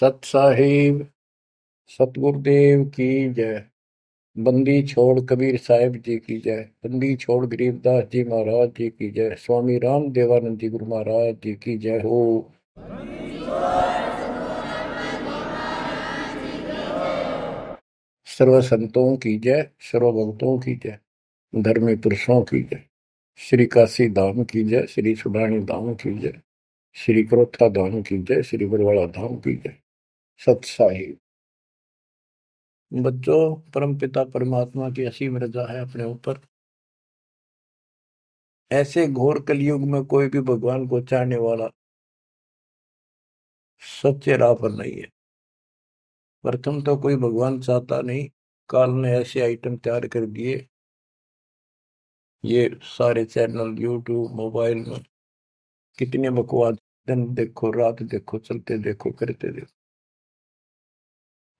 सत साहिब सतगुरुदेव की जय बंदी छोड़ कबीर साहिब जी की जय बंदी छोड़ गरीबदास जी महाराज जी की जय स्वामी राम देवानंद जी गुरु महाराज जी की जय हो सर्व संतों की जय सर्व भक्तों की जय धर्मी पुरुषों की जय श्री काशी धाम की जय श्री सुडानी धाम की जय श्री क्रोथा धाम की जय श्री बरवाड़ा धाम की जय सतसाही बच्चों परम पिता परमात्मा की असीम रजा है अपने ऊपर ऐसे घोर कलयुग में कोई भी भगवान को चाहने वाला सच्चे राह पर नहीं है प्रथम तो कोई भगवान चाहता नहीं काल ने ऐसे आइटम तैयार कर दिए ये सारे चैनल यूट्यूब मोबाइल में कितने बकवाद दिन देखो रात देखो चलते देखो करते देखो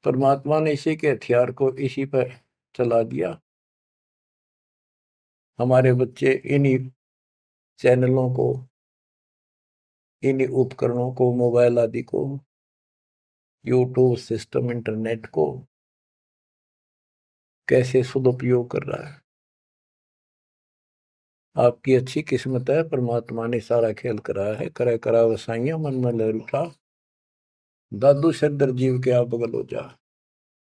परमात्मा ने इसी के हथियार को इसी पर चला दिया हमारे बच्चे इन्हीं चैनलों को इन्हीं उपकरणों को मोबाइल आदि को यूट्यूब सिस्टम इंटरनेट को कैसे सदुपयोग कर रहा है आपकी अच्छी किस्मत है परमात्मा ने सारा खेल कराया है करे करा वसाइया मन में लहरुठा दादू से जीव के आप बगल हो जा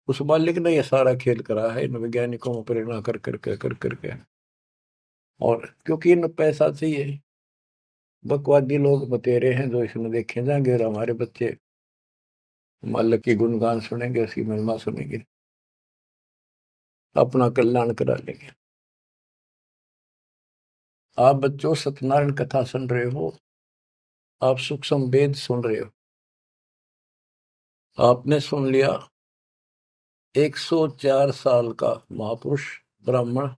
उस मालिक ने यह सारा खेल करा है इन वैज्ञानिकों में प्रेरणा कर करके कर करके कर, कर, और क्योंकि इन पैसा से ही बकवादी लोग बतेरे हैं जो इसमें देखे जाएंगे और हमारे बच्चे मालिक की गुणगान सुनेंगे उसकी महिमा सुनेंगे अपना कल्याण करा लेंगे आप बच्चों सत्यनारायण कथा सुन रहे हो आप सूक्ष्म वेद सुन रहे हो आपने सुन लिया 104 साल का महापुरुष ब्राह्मण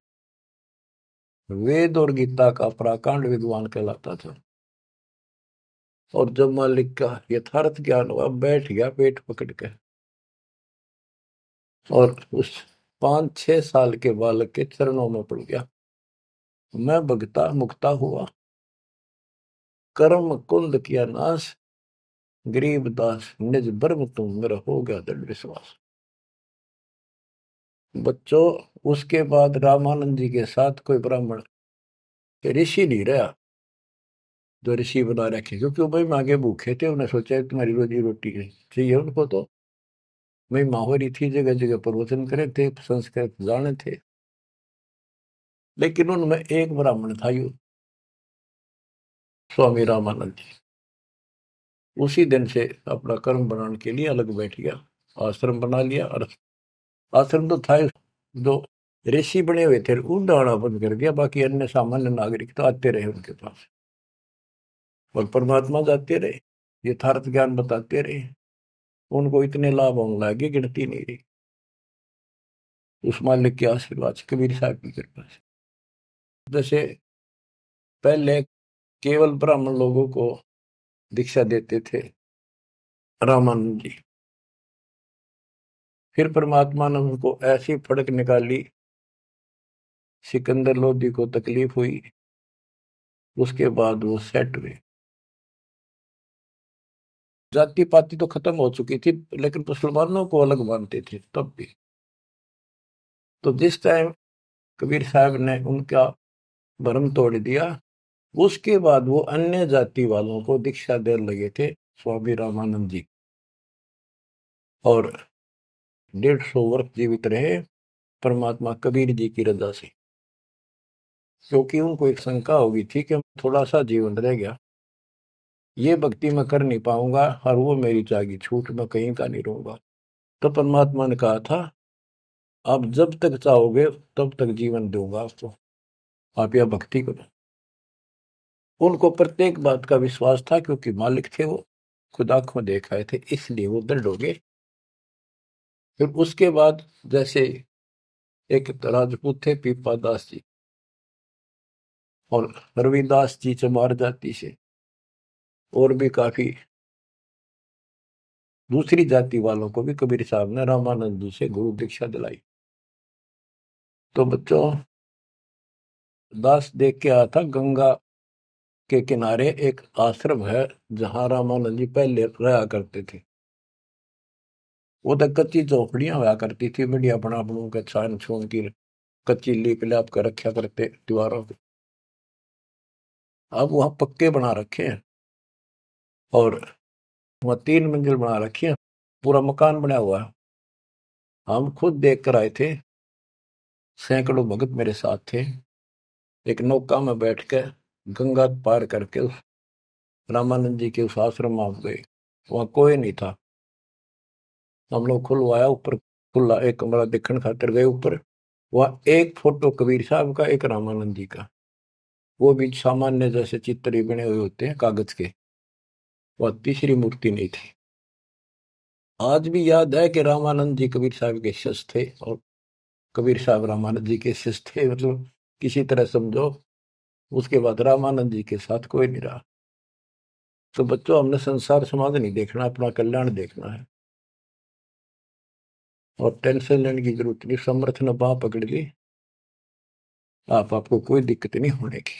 वेद और गीता का प्राकांड विद्वान कहलाता था और जब मालिक का यथार्थ ज्ञान हुआ बैठ गया पेट पकड़ के और उस पांच छह साल के बालक के चरणों में पड़ गया मैं भगता मुक्ता हुआ कर्म कुंद किया नाश गरीब दास निज ब्रह्म तुम मेरा हो गया दृढ़ विश्वास बच्चों उसके बाद रामानंद जी के साथ कोई ब्राह्मण ऋषि नहीं रहा जो ऋषि बना रखे क्योंकि वो भाई मांगे भूखे थे उन्हें सोचा तुम्हारी रोजी रोटी चाहिए उनको तो भाई माहौरी थी जगह जगह प्रवचन करे थे संस्कृत जाने थे लेकिन उनमें एक ब्राह्मण था यू स्वामी रामानंद जी उसी दिन से अपना कर्म बनाने के लिए अलग बैठ गया आश्रम बना लिया और आश्रम तो था दो ऋषि बने हुए थे उन बंद कर दिया बाकी अन्य सामान्य नागरिक तो आते रहे उनके पास और परमात्मा जाते रहे यथार्थ ज्ञान बताते रहे उनको इतने लाभ होने लगे गिनती नहीं रही उस मालिक के आशीर्वाद से कबीर साहब की कृपा से जैसे पहले केवल ब्राह्मण लोगों को दीक्षा देते थे रामानंद जी फिर परमात्मा ने उनको ऐसी फड़क निकाली सिकंदर लोधी को तकलीफ हुई उसके बाद वो सेट हुए जाति पाति तो खत्म हो चुकी थी लेकिन मुसलमानों को अलग मानते थे तब भी तो जिस टाइम कबीर साहब ने उनका भरम तोड़ दिया उसके बाद वो अन्य जाति वालों को दीक्षा देने लगे थे स्वामी रामानंद जी और डेढ़ सौ वर्ष जीवित रहे परमात्मा कबीर जी की रजा से क्योंकि उनको एक शंका होगी थी कि थोड़ा सा जीवन रह गया ये भक्ति मैं कर नहीं पाऊंगा और वो मेरी चागी छूट मैं कहीं का नहीं रहूंगा तो परमात्मा ने कहा था आप जब तक चाहोगे तब तक जीवन दूंगा आपको आप यह भक्ति करो उनको प्रत्येक बात का विश्वास था क्योंकि मालिक थे वो खुदा को देख आए थे इसलिए वो दृढ़ हो गए फिर उसके बाद जैसे एक राजपूत थे पीपा दास जी और रविदास जी चमार जाति से और भी काफी दूसरी जाति वालों को भी कबीर साहब ने रामानंद जी से गुरु दीक्षा दिलाई तो बच्चों दास देख के आया था गंगा के किनारे एक आश्रम है जहां रामानंद जी पहले रहा करते थे वो तक तो कच्ची चौपड़ियां हुआ करती थी मिडिया बना बनू के छान छोन की कच्ची लीप लाप कर रखा करते दीवारों पे अब वहां पक्के बना रखे हैं और वहां तीन मंजिल बना रखी है पूरा मकान बना हुआ है हम खुद देख कर आए थे सैकड़ों भगत मेरे साथ थे एक नौका में बैठ कर गंगा पार करके उस रामानंद जी के उस आश्रम आप गए वहाँ कोई नहीं था हम लोग खुलवाया ऊपर खुला एक कमरा देखने खातर गए ऊपर वहाँ एक फोटो कबीर साहब का एक रामानंद जी का वो भी सामान्य जैसे चित्र ही बने हुए होते हैं कागज के वह तीसरी मूर्ति नहीं थी आज भी याद है कि रामानंद जी कबीर साहब के शिष्य थे और कबीर साहब रामानंद जी के शिष्य थे मतलब किसी तरह समझो उसके बाद रामानंद जी के साथ कोई नहीं रहा तो बच्चों हमने संसार समाज नहीं देखना अपना कल्याण देखना है और टेंशन लेने की जरूरत नहीं समर्थ न बाह पकड़ ली आप आपको कोई दिक्कत नहीं होने की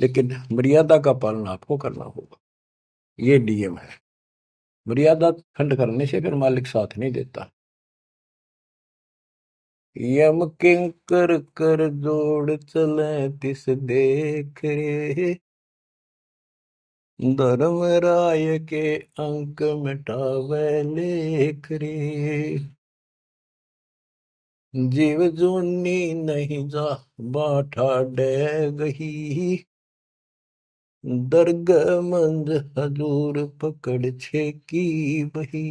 लेकिन मर्यादा का पालन आपको करना होगा ये डीएम है मर्यादा खंड करने से फिर मालिक साथ नहीं देता यम किंकर कर जोड़ चले तिस देख रे धर्म राय के अंक मिटावे लेख रे जीव जोनी नहीं जा बाठा डे गही दर्ग मंज हजूर पकड़ छे की बही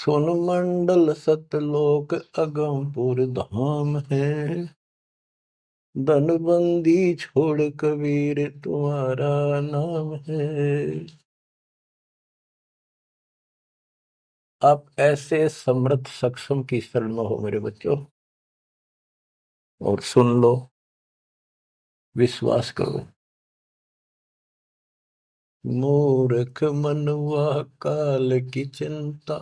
सुन मंडल सतलोक अगमपुर धाम है धन बंदी छोड़ कबीर तुम्हारा नाम है आप ऐसे समृद्ध सक्षम की शरण में हो मेरे बच्चों और सुन लो विश्वास करो मूर्ख मनुआ काल की चिंता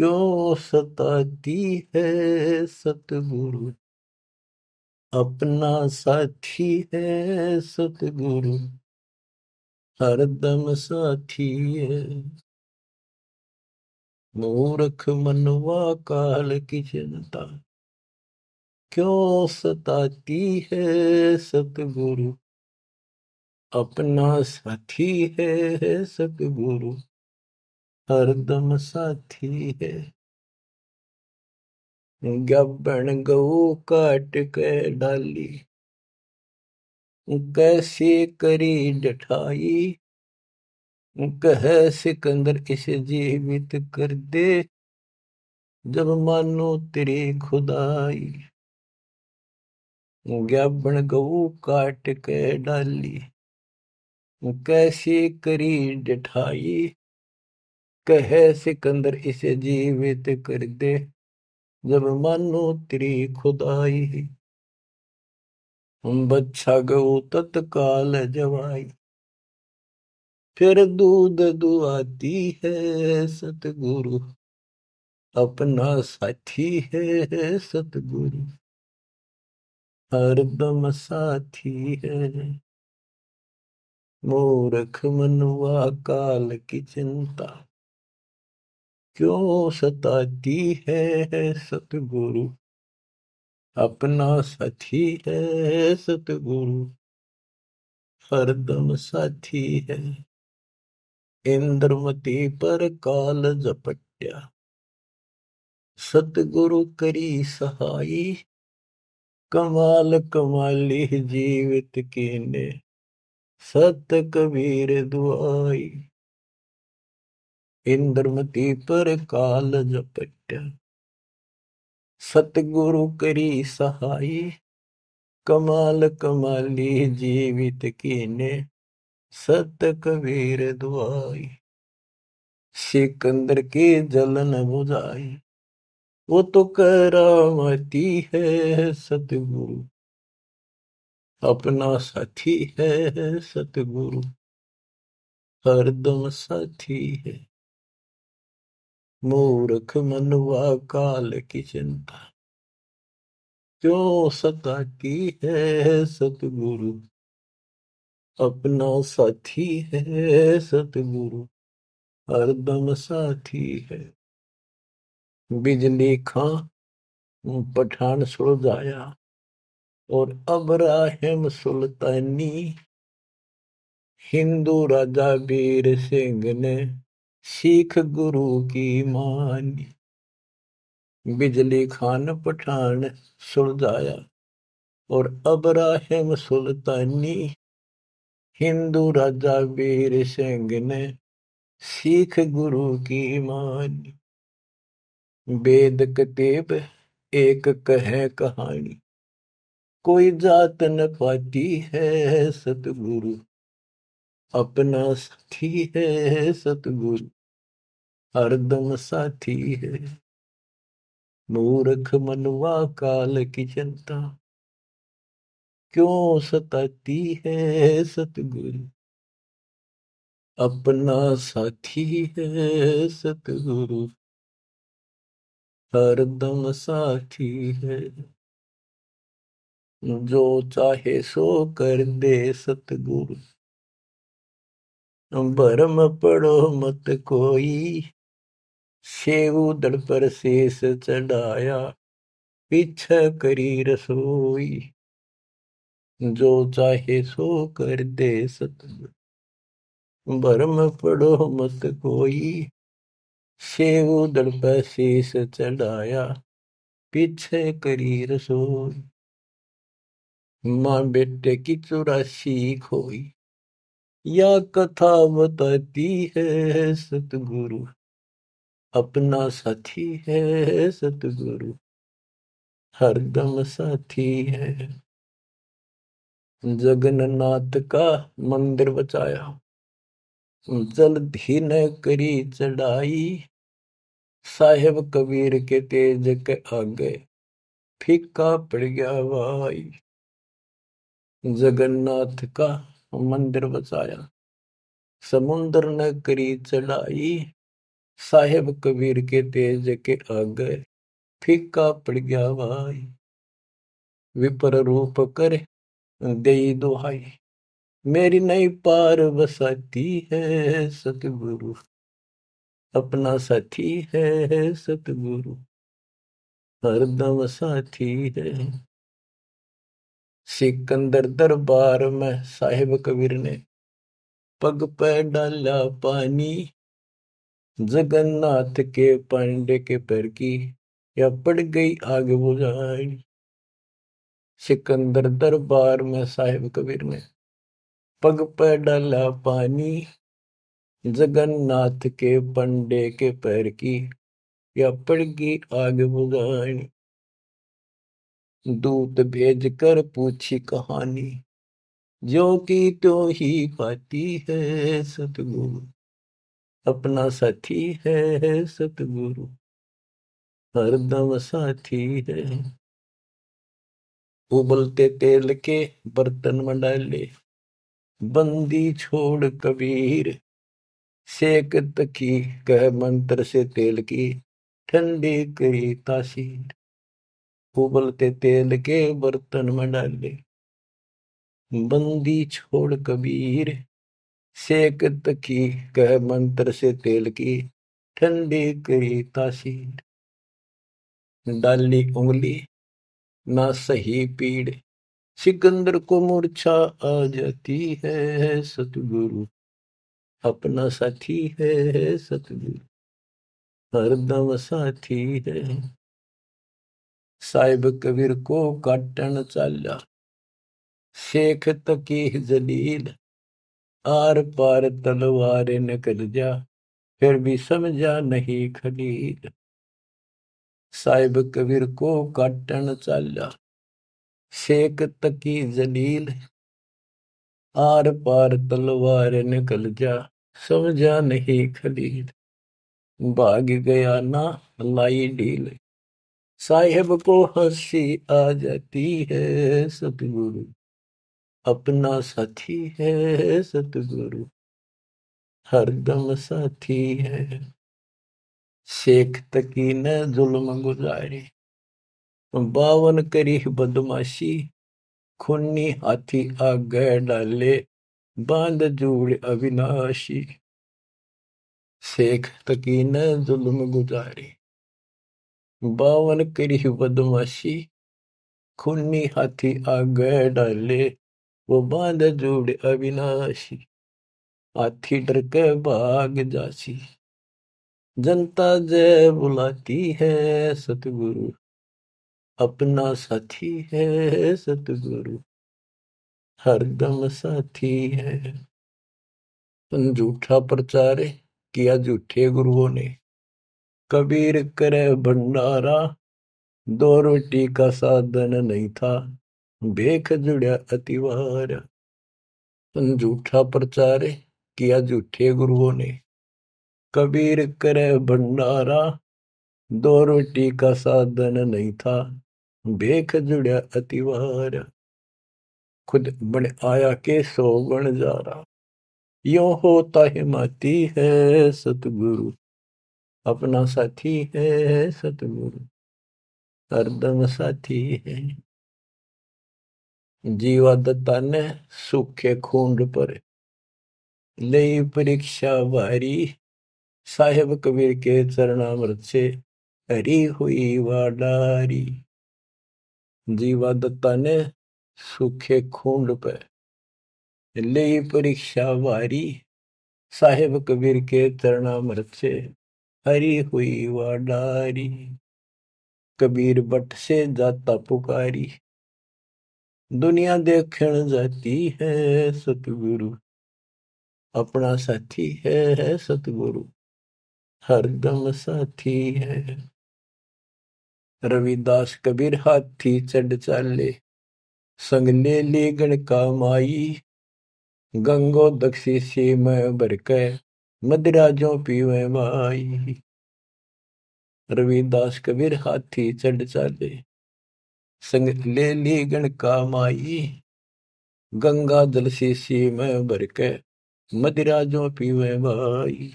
क्यों सताती है सतगुरु अपना साथी है सतगुरु हरदम साथी है मूर्ख मनवा काल की जनता क्यों सताती है सतगुरु अपना साथी है सतगुरु हरदम साथी है गबन गऊ काट के डाली कैसे करी डठाई कह सिकंदर इसे जीवित कर दे जब मानो तेरी खुदाई गबन गऊ काट के डाली कैसे करी डठाई कहे सिकंदर इसे जीवित कर दे जब मानो तेरी खुदाई बच्छा गऊ तत्काल जवाई फिर दूध दुआती है सतगुरु अपना साथी है सतगुरु हरदम साथी है मूर्ख मनुआ काल की चिंता क्यों सताती है सतगुरु अपना साथी है सतगुरु हरदम साथी है इंद्रमती पर काल जपट्या सतगुरु करी सहाई कमाल कमाली जीवित कीने सत कबीर दुआई इंद्रमती पर काल जपट सतगुरु करी सहाय कमाल कमाली जीवित कीने सत कबीर दुआई सिकंदर के जलन बुझाई वो तो करामती है सतगुरु अपना साथी है सतगुरु हरदम साथी है मूर्ख मनुआ काल की चिंता क्यों सता की है सतगुरु अपना साथी है सतगुरु हरदम साथी है बिजली खां पठान सुलझाया और अब्राहिम सुल्तानी हिंदू राजा वीर सिंह ने सिख गुरु की मानी बिजली खान पठान सुलझाया और अब्राहिम सुल्तानी हिंदू राजा वीर सिंह ने सिख गुरु की मानी वेद कतेब एक कहे कहानी कोई जात न पाती है सतगुरु अपना साथी है सतगुरु हरदम साथी है मूर्ख मनवा काल की चिंता क्यों सताती है सतगुरु अपना साथी है सतगुरु हरदम साथी है जो चाहे सो कर दे सतगुरु भरम पड़ो मत कोई सेऊ दड़ पर शेष चढ़ाया पिछ करी रसोई जो चाहे सो कर दे सत बरम पड़ो मत कोई शेव दड़ पर शेष चढ़ाया पीछे करी रसोई माँ बेटे की चुरासी खोई या कथा बताती है सतगुरु अपना साथी है सतगुरु हरदम साथी है जगन्नाथ का मंदिर बचाया जल्द ही न करी चढ़ाई साहेब कबीर के तेज के आगे फीका पड़ गया भाई जगन्नाथ का मंदिर बसाया समुंदर न करी चढ़ाई साहेब कबीर के तेज के आगे फीका पड़ गया भाई विपर रूप कर दे दुहाई मेरी नई पार बसाती है सतगुरु अपना साथी है सतगुरु हरदम साथी है सिकंदर दरबार में साहेब कबीर ने पग पे डाला पानी जगन्नाथ के पांडे के पैर की या पड़ गई आग बुझाई सिकंदर दरबार में साहेब कबीर ने पग पे डाला पानी जगन्नाथ के पंडे के पैर की या पड़ गई आग बुझाई दूत भेज कर पूछी कहानी जो की तो ही पाती है सतगुरु अपना साथी है सतगुरु हरदम साथी है उबलते तेल के बर्तन में डाले बंदी छोड़ कबीर सेकत तकी कह मंत्र से तेल की ठंडी करी तासीर उबलते तेल के बर्तन में डाले बंदी छोड़ कबीर सेक तकी कह मंत्र से तेल की ठंडी करी तासीर डाली उंगली ना सही पीड़ सिकंदर को मूर्छा आ जाती है सतगुरु अपना साथी है सतगुरु हरदम साथी है साहिब कबीर को काटन चाल शेख तकी जलील आर पार तलवार निकल जा फिर भी समझा नहीं खलील साहिब कबीर को काटन चाल शेख तकी जलील आर पार तलवार निकल जा समझा नहीं खलील भाग गया ना लाई डील साहेब को हंसी आ जाती है सतगुरु अपना साथी है सतगुरु हरदम साथी है शेख तकी न जुल्म गुजारी बावन करी बदमाशी खुन्नी हाथी आ गए डाले बांध जूड़ अविनाशी शेख तकी न जुल्म गुजारी बावन करी बदमाशी खूनी हाथी आ गए डाले वो बांध जोड़े अविनाशी हाथी डर के भाग जासी जनता जय बुलाती है सतगुरु अपना साथी है सतगुरु हरदम साथी है झूठा प्रचार किया झूठे गुरुओं ने कबीर करे भंडारा दो रोटी का साधन नहीं था बेख जुड़िया अतिवार झूठा प्रचार किया झूठे गुरुओं ने कबीर करे भंडारा दो रोटी का साधन नहीं था बेख जुड़िया अतिवार खुद बन आया के सो गण जा रहा यो होता हिमाती है सतगुरु अपना साथी है सतगुरु हरदम साथी है जीवा दत्ता ने सूखे खूंड पर लई परीक्षा भारी साहेब कबीर के चरणामृत से हरी हुई वाडारी जीवा दत्ता ने सूखे खूंड पर ले परीक्षा भारी साहेब कबीर के चरणामृत से हरी हुई वारी कबीर बट से जाता पुकारी दुनिया देखण जाती है सतगुरु अपना साथी है सतगुरु हरदम साथी है रविदास कबीर हाथी चढ़ चाले संगले ले ली गण का माई गंगो दक्षी सी मैं बरकै मदिरा जो पीवे माई रविदास कबीर हाथी चढ़ चाले संग ले ली गण का माई गंगा जल शीशी में भर के मदिरा जो पीवे भाई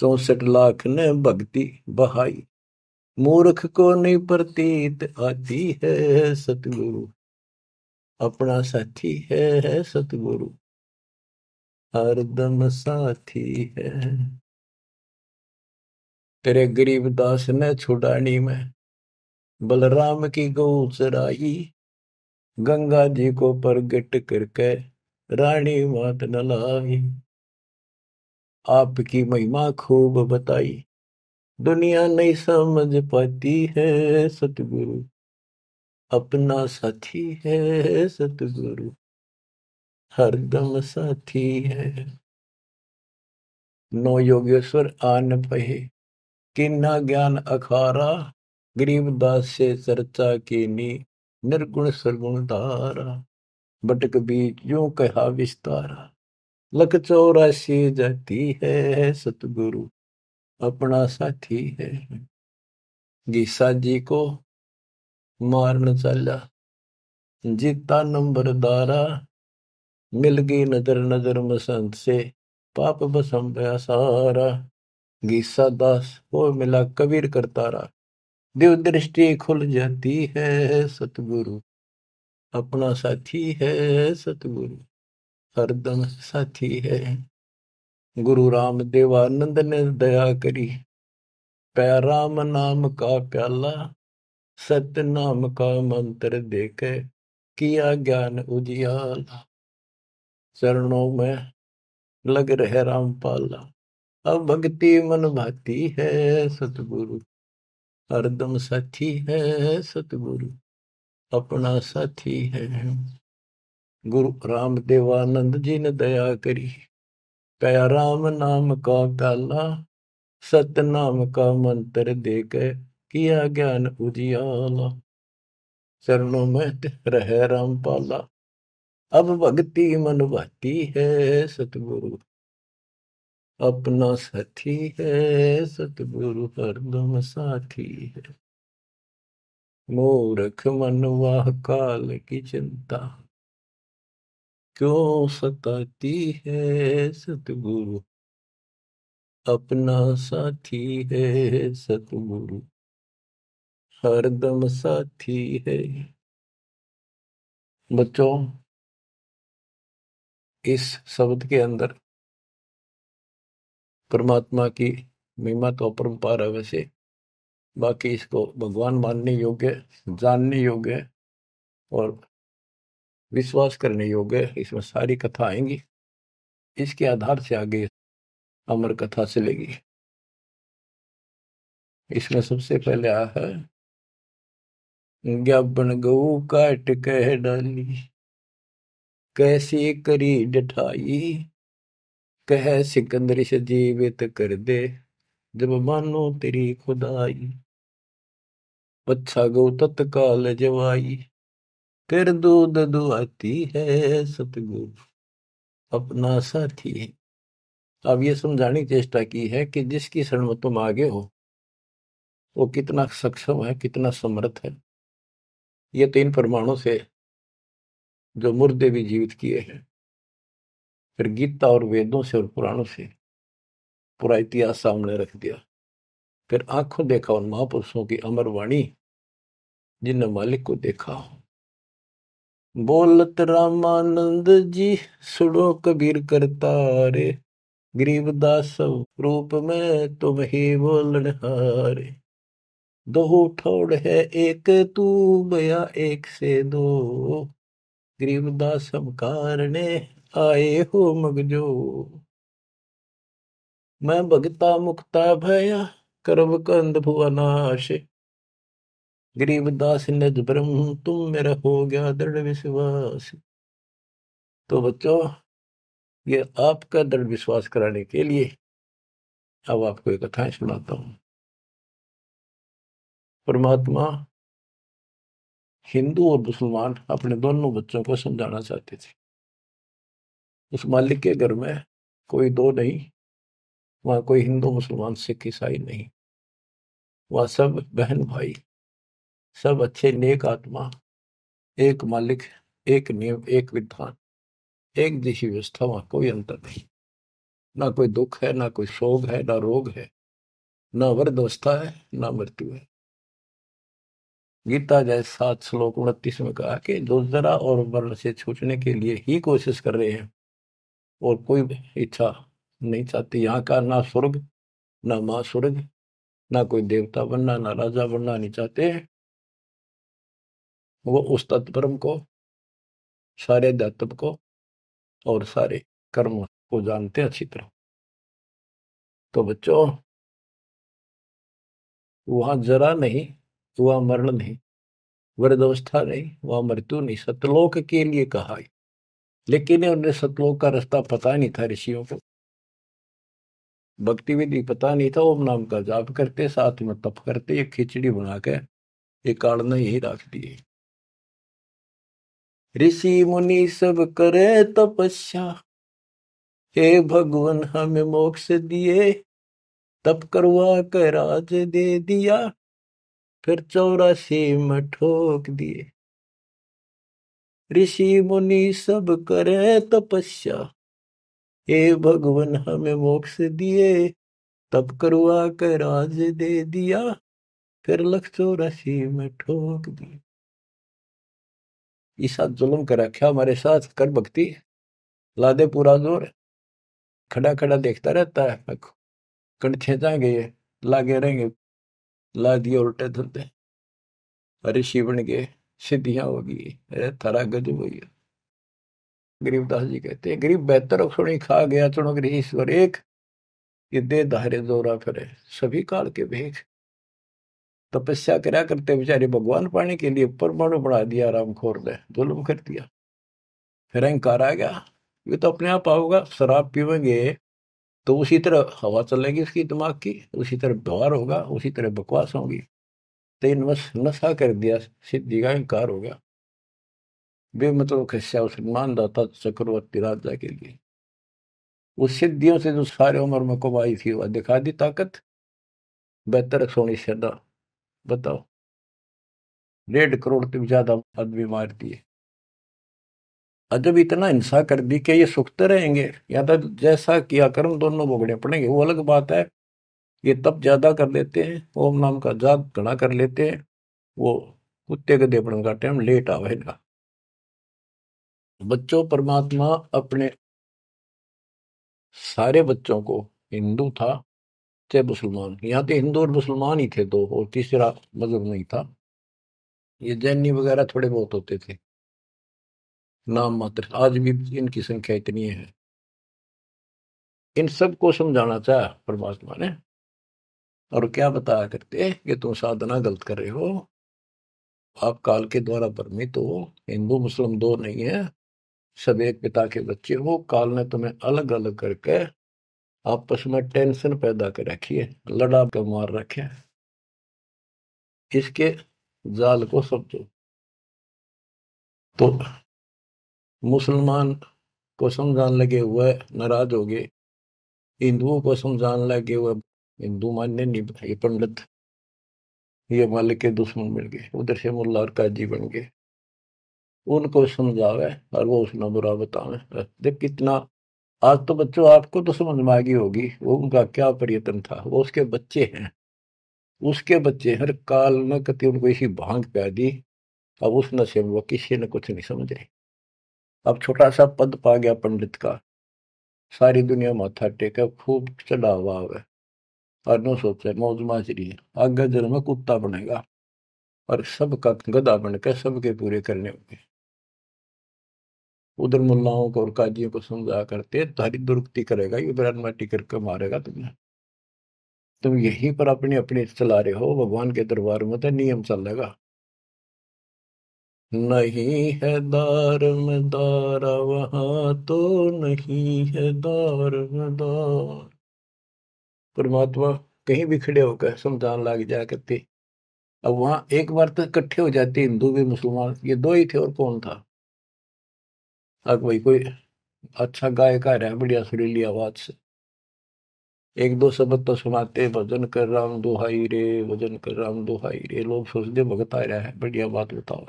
चौसठ लाख ने भक्ति बहाई मूर्ख को नहीं प्रतीत आती है सतगुरु अपना साथी है सतगुरु हरदम साथी है तेरे गरीब दास ने छुड़ानी में बलराम की गौ चराई गंगा जी को प्रगट करके रानी मात न लाई आपकी महिमा खूब बताई दुनिया नहीं समझ पाती है सतगुरु अपना साथी है सतगुरु हरदम साथी है नो योगेश्वर आन पहे किन्ना ज्ञान अखारा गरीब दास से चर्चा नी निर्गुण सरगुण धारा बटक बीच जो कहा विस्तारा लख चौरासी जाती है सतगुरु अपना साथी है गीसा जी को मारन चला जीता नंबर दारा मिल गई नजर नजर मसंत से पाप बसम भया सारा गीसा दास हो मिला कबीर करतारा दिव दृष्टि खुल जाती है सतगुरु अपना साथी है सतगुरु हरदम साथी है गुरु राम देवानंद ने दया करी पैराम नाम का प्याला सत नाम का मंत्र देकर किया ज्ञान उजियाला चरणों में लग रहे राम पाला अब भक्ति मन भाती है सतगुरु हरदम साथी है सतगुरु अपना साथी है गुरु राम देवानंद जी ने दया करी कया राम नाम का प्याला सत नाम का मंत्र दे के किया ज्ञान उजियाला चरणों में रह राम पाला अब भक्ति मन भाती है सतगुरु अपना साथी है सतगुरु हरदम साथी है मूर्ख मन वाह काल की चिंता क्यों सताती है सतगुरु अपना साथी है सतगुरु हरदम साथी है बच्चों इस शब्द के अंदर परमात्मा की महिमा तो अपरंपार है वैसे बाकी इसको भगवान मानने योग्य जानने योग्य और विश्वास करने योग्य इसमें सारी कथा आएंगी इसके आधार से आगे अमर कथा चलेगी इसमें सबसे पहले आ है ज्ञापन गऊ काट कह डाली कैसी करी डठाई कह से जीवित कर दे जब मानो तेरी खुदाई पच्छा गौ तत्काल जवाई कर दो दुआती है सतगुरु अपना साथी अब ये समझाने की चेष्टा की है कि जिसकी शरण में तुम आगे हो वो कितना सक्षम है कितना समर्थ है ये तीन परमाणु से जो मुर्दे भी जीवित किए हैं फिर गीता और वेदों से और पुराणों से पूरा इतिहास सामने रख दिया फिर आंखों देखा उन महापुरुषों की अमर वाणी जिन मालिक को देखा हो बोलत रामानंद जी सुनो कबीर करता रे गरीबदास रूप में तुम ही बोलन हारे दो ठोड़ है एक तू बया एक से दो ਗਰੀਬਦਾਸ ਸਭ ਕਾਰਣੇ आए हो मगजो मैं भगता मुक्ता भया करब कंद भुवनाश गरीब दास निज ब्रह्म तुम मेरा हो गया दृढ़ विश्वास तो बच्चों ये आपका दृढ़ विश्वास कराने के लिए अब आपको एक कथाएं सुनाता हूं परमात्मा हिंदू और मुसलमान अपने दोनों बच्चों को समझाना चाहते थे उस मालिक के घर में कोई दो नहीं वहाँ कोई हिंदू मुसलमान सिख ईसाई नहीं वहाँ सब बहन भाई सब अच्छे नेक आत्मा एक मालिक एक नियम एक विधान एक जैसी व्यवस्था वहाँ कोई अंतर नहीं ना कोई दुख है ना कोई शोक है ना रोग है ना वर्ध अवस्था है ना मृत्यु है गीता जय सात श्लोक उनतीस में कहा कि जो जरा और वर्ण से छूटने के लिए ही कोशिश कर रहे हैं और कोई इच्छा नहीं चाहती यहाँ का ना स्वर्ग ना माँ स्वर्ग ना कोई देवता बनना ना राजा बनना नहीं चाहते वो उस तत्परम को सारे दत्व को और सारे कर्म को जानते हैं अच्छी तरह तो बच्चों वहां जरा नहीं तो वह मरण नहीं वृद्ध अवस्था नहीं वह मृत्यु नहीं सतलोक के लिए कहा है लेकिन उन्हें सतलोक का रास्ता पता नहीं था ऋषियों को भक्ति विधि पता नहीं था ओम नाम का जाप करते साथ में तप करते ये खिचड़ी बना के ये काड़ना यही रख दिए ऋषि मुनि सब करे तपस्या हे भगवान हमें मोक्ष दिए तप करवा कर राज दे दिया फिर चौरासी में ठोक दिए ऋषि मुनि सब करे तपस्या हे भगवान हमें मोक्ष दिए तब करवा के राज दे दिया फिर लख चौरासी में ठोक दिए ईसा जुलम कर रखा हमारे साथ कर भक्ति लादे पूरा जोर खड़ा खड़ा देखता रहता है कंठे खेचाएंगे लागे रहेंगे ला दिया उल्टे धंधे ऋषि बन गए सिद्धियां गई अरे गज गजब हुई गरीबदास जी कहते हैं गरीब बेहतर सुनी खा गया चुनो गृह ईश्वर एक ये दे दाहरे जोरा सभी काल के भेख तपस्या करा करते बेचारे भगवान पाने के लिए परमाणु बना दिया राम खोर ने जुल्म कर दिया फिर अहंकार आ गया ये तो अपने आप आओगा शराब पीवेंगे तो उसी तरह हवा चलेगी उसकी दिमाग की उसी तरह व्यवहार होगा उसी तरह बकवास होगी तो ये नस नशा कर दिया सिद्धि का इंकार हो गया वे मतलब खस्या सम्मान दाता चक्रवर्ती राजा के लिए उस सिद्धियों से जो सारे उम्र में कबाई थी वह दिखा दी ताकत बेहतर सोनी श्रद्धा बताओ डेढ़ करोड़ तक ज्यादा आदमी मार दिए अजब इतना हिंसा कर दी कि ये सुखते रहेंगे या तो जैसा किया कर्म दोनों बोगड़े पड़ेंगे वो अलग बात है ये तब ज्यादा कर लेते हैं ओम नाम का जाप घड़ा कर लेते हैं वो कुत्ते के देपण का टाइम लेट आवेगा बच्चों परमात्मा अपने सारे बच्चों को हिंदू था चाहे मुसलमान यहाँ तो हिंदू और मुसलमान ही थे दो और तीसरा मजहब नहीं था ये जैनी वगैरह थोड़े बहुत होते थे नाम मात्र आज भी इनकी संख्या इतनी है इन सबको समझाना चाह परमात्मा ने और क्या बताया करते कि तुम साधना गलत कर रहे हो आप काल के द्वारा भ्रमित हो हिंदू मुस्लिम दो नहीं है सब एक पिता के बच्चे हो काल ने तुम्हें अलग अलग करके आपस में टेंशन पैदा कर रखी है लड़ा कर मार रखे इसके जाल को समझो तो मुसलमान को समझाने लगे हुए नाराज हो गए हिंदुओं को समझाने लगे हुए हिंदू मान्य नहीं ये पंडित ये मालिक के दुश्मन मिल गए उधर से मुल्ला और काजी बन गए उनको समझावे और वो उसने बुरा बतावे देख कितना आज तो बच्चों आपको तो समझ में आ गई होगी वो उनका क्या प्रयत्न था वो उसके बच्चे हैं उसके बच्चे हर काल में कति उनको इसी भांग पै दी अब उस नशे में वो किसी ने कुछ नहीं रही अब छोटा सा पद पा गया पंडित का सारी दुनिया माथा टेका खूब चढ़ावा है और नो सोचे मौज माजरी आगे जन्म कुत्ता बनेगा और सबका गधा बनकर सबके पूरे करने होंगे उधर मुल्लाओं को और काजियों को समझा करते तुम्हारी दुरुक्ति करेगा ये ब्रह्म माटी करके मारेगा तुम्हें तुम यहीं पर अपनी अपनी चला रहे हो भगवान के दरबार में तो नियम चलेगा नहीं है दार में दारा वहां तो नहीं है दार में दार परमात्मा कहीं भी खड़े होकर समझान लाग जा करते अब वहां एक बार तो इकट्ठे हो जाते हिंदू भी मुसलमान ये दो ही थे और कौन था अब भाई कोई अच्छा गायक आ रहा है बढ़िया सुरीली आवाज से एक दो शब्द तो सुनाते भजन कर राम दुहाई रे भजन कर राम दुहाई रे लोग सोचते भगत आ रहा है बढ़िया बात बताओ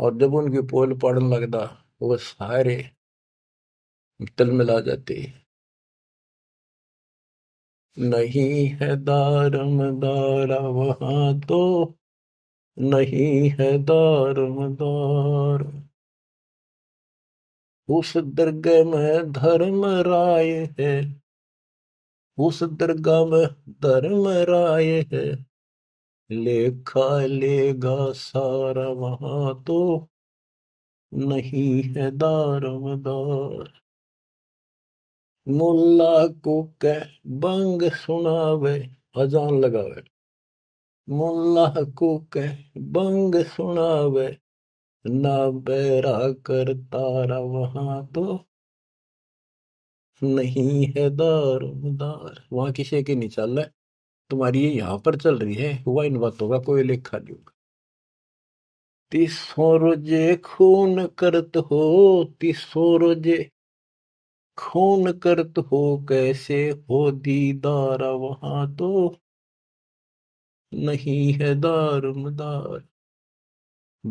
और जब उनकी पोल पड़न लगता वो सारे तल मिला जाते नहीं है दारम दारा वहां तो नहीं है दारम दार उस दरगाह में धर्म राय है उस दरगाह में धर्म राय है लेखा लेगा सारा वहां तो नहीं है दारोमदार मुल्ला को कह बंग सुनावे अजान लगावे मुल्ला को कह बंग सुनावे ना बेरा कर तारा वहां तो नहीं है दार दारोमदार वहां किसे के नहीं चल रहा है तुम्हारी ये यहां पर चल रही है हुआ इन बातों का कोई लेखा नहीं होगा तीसों रोजे खून करत हो तीसों रोजे खून करत हो कैसे हो दीदार वहां तो नहीं है दार मदार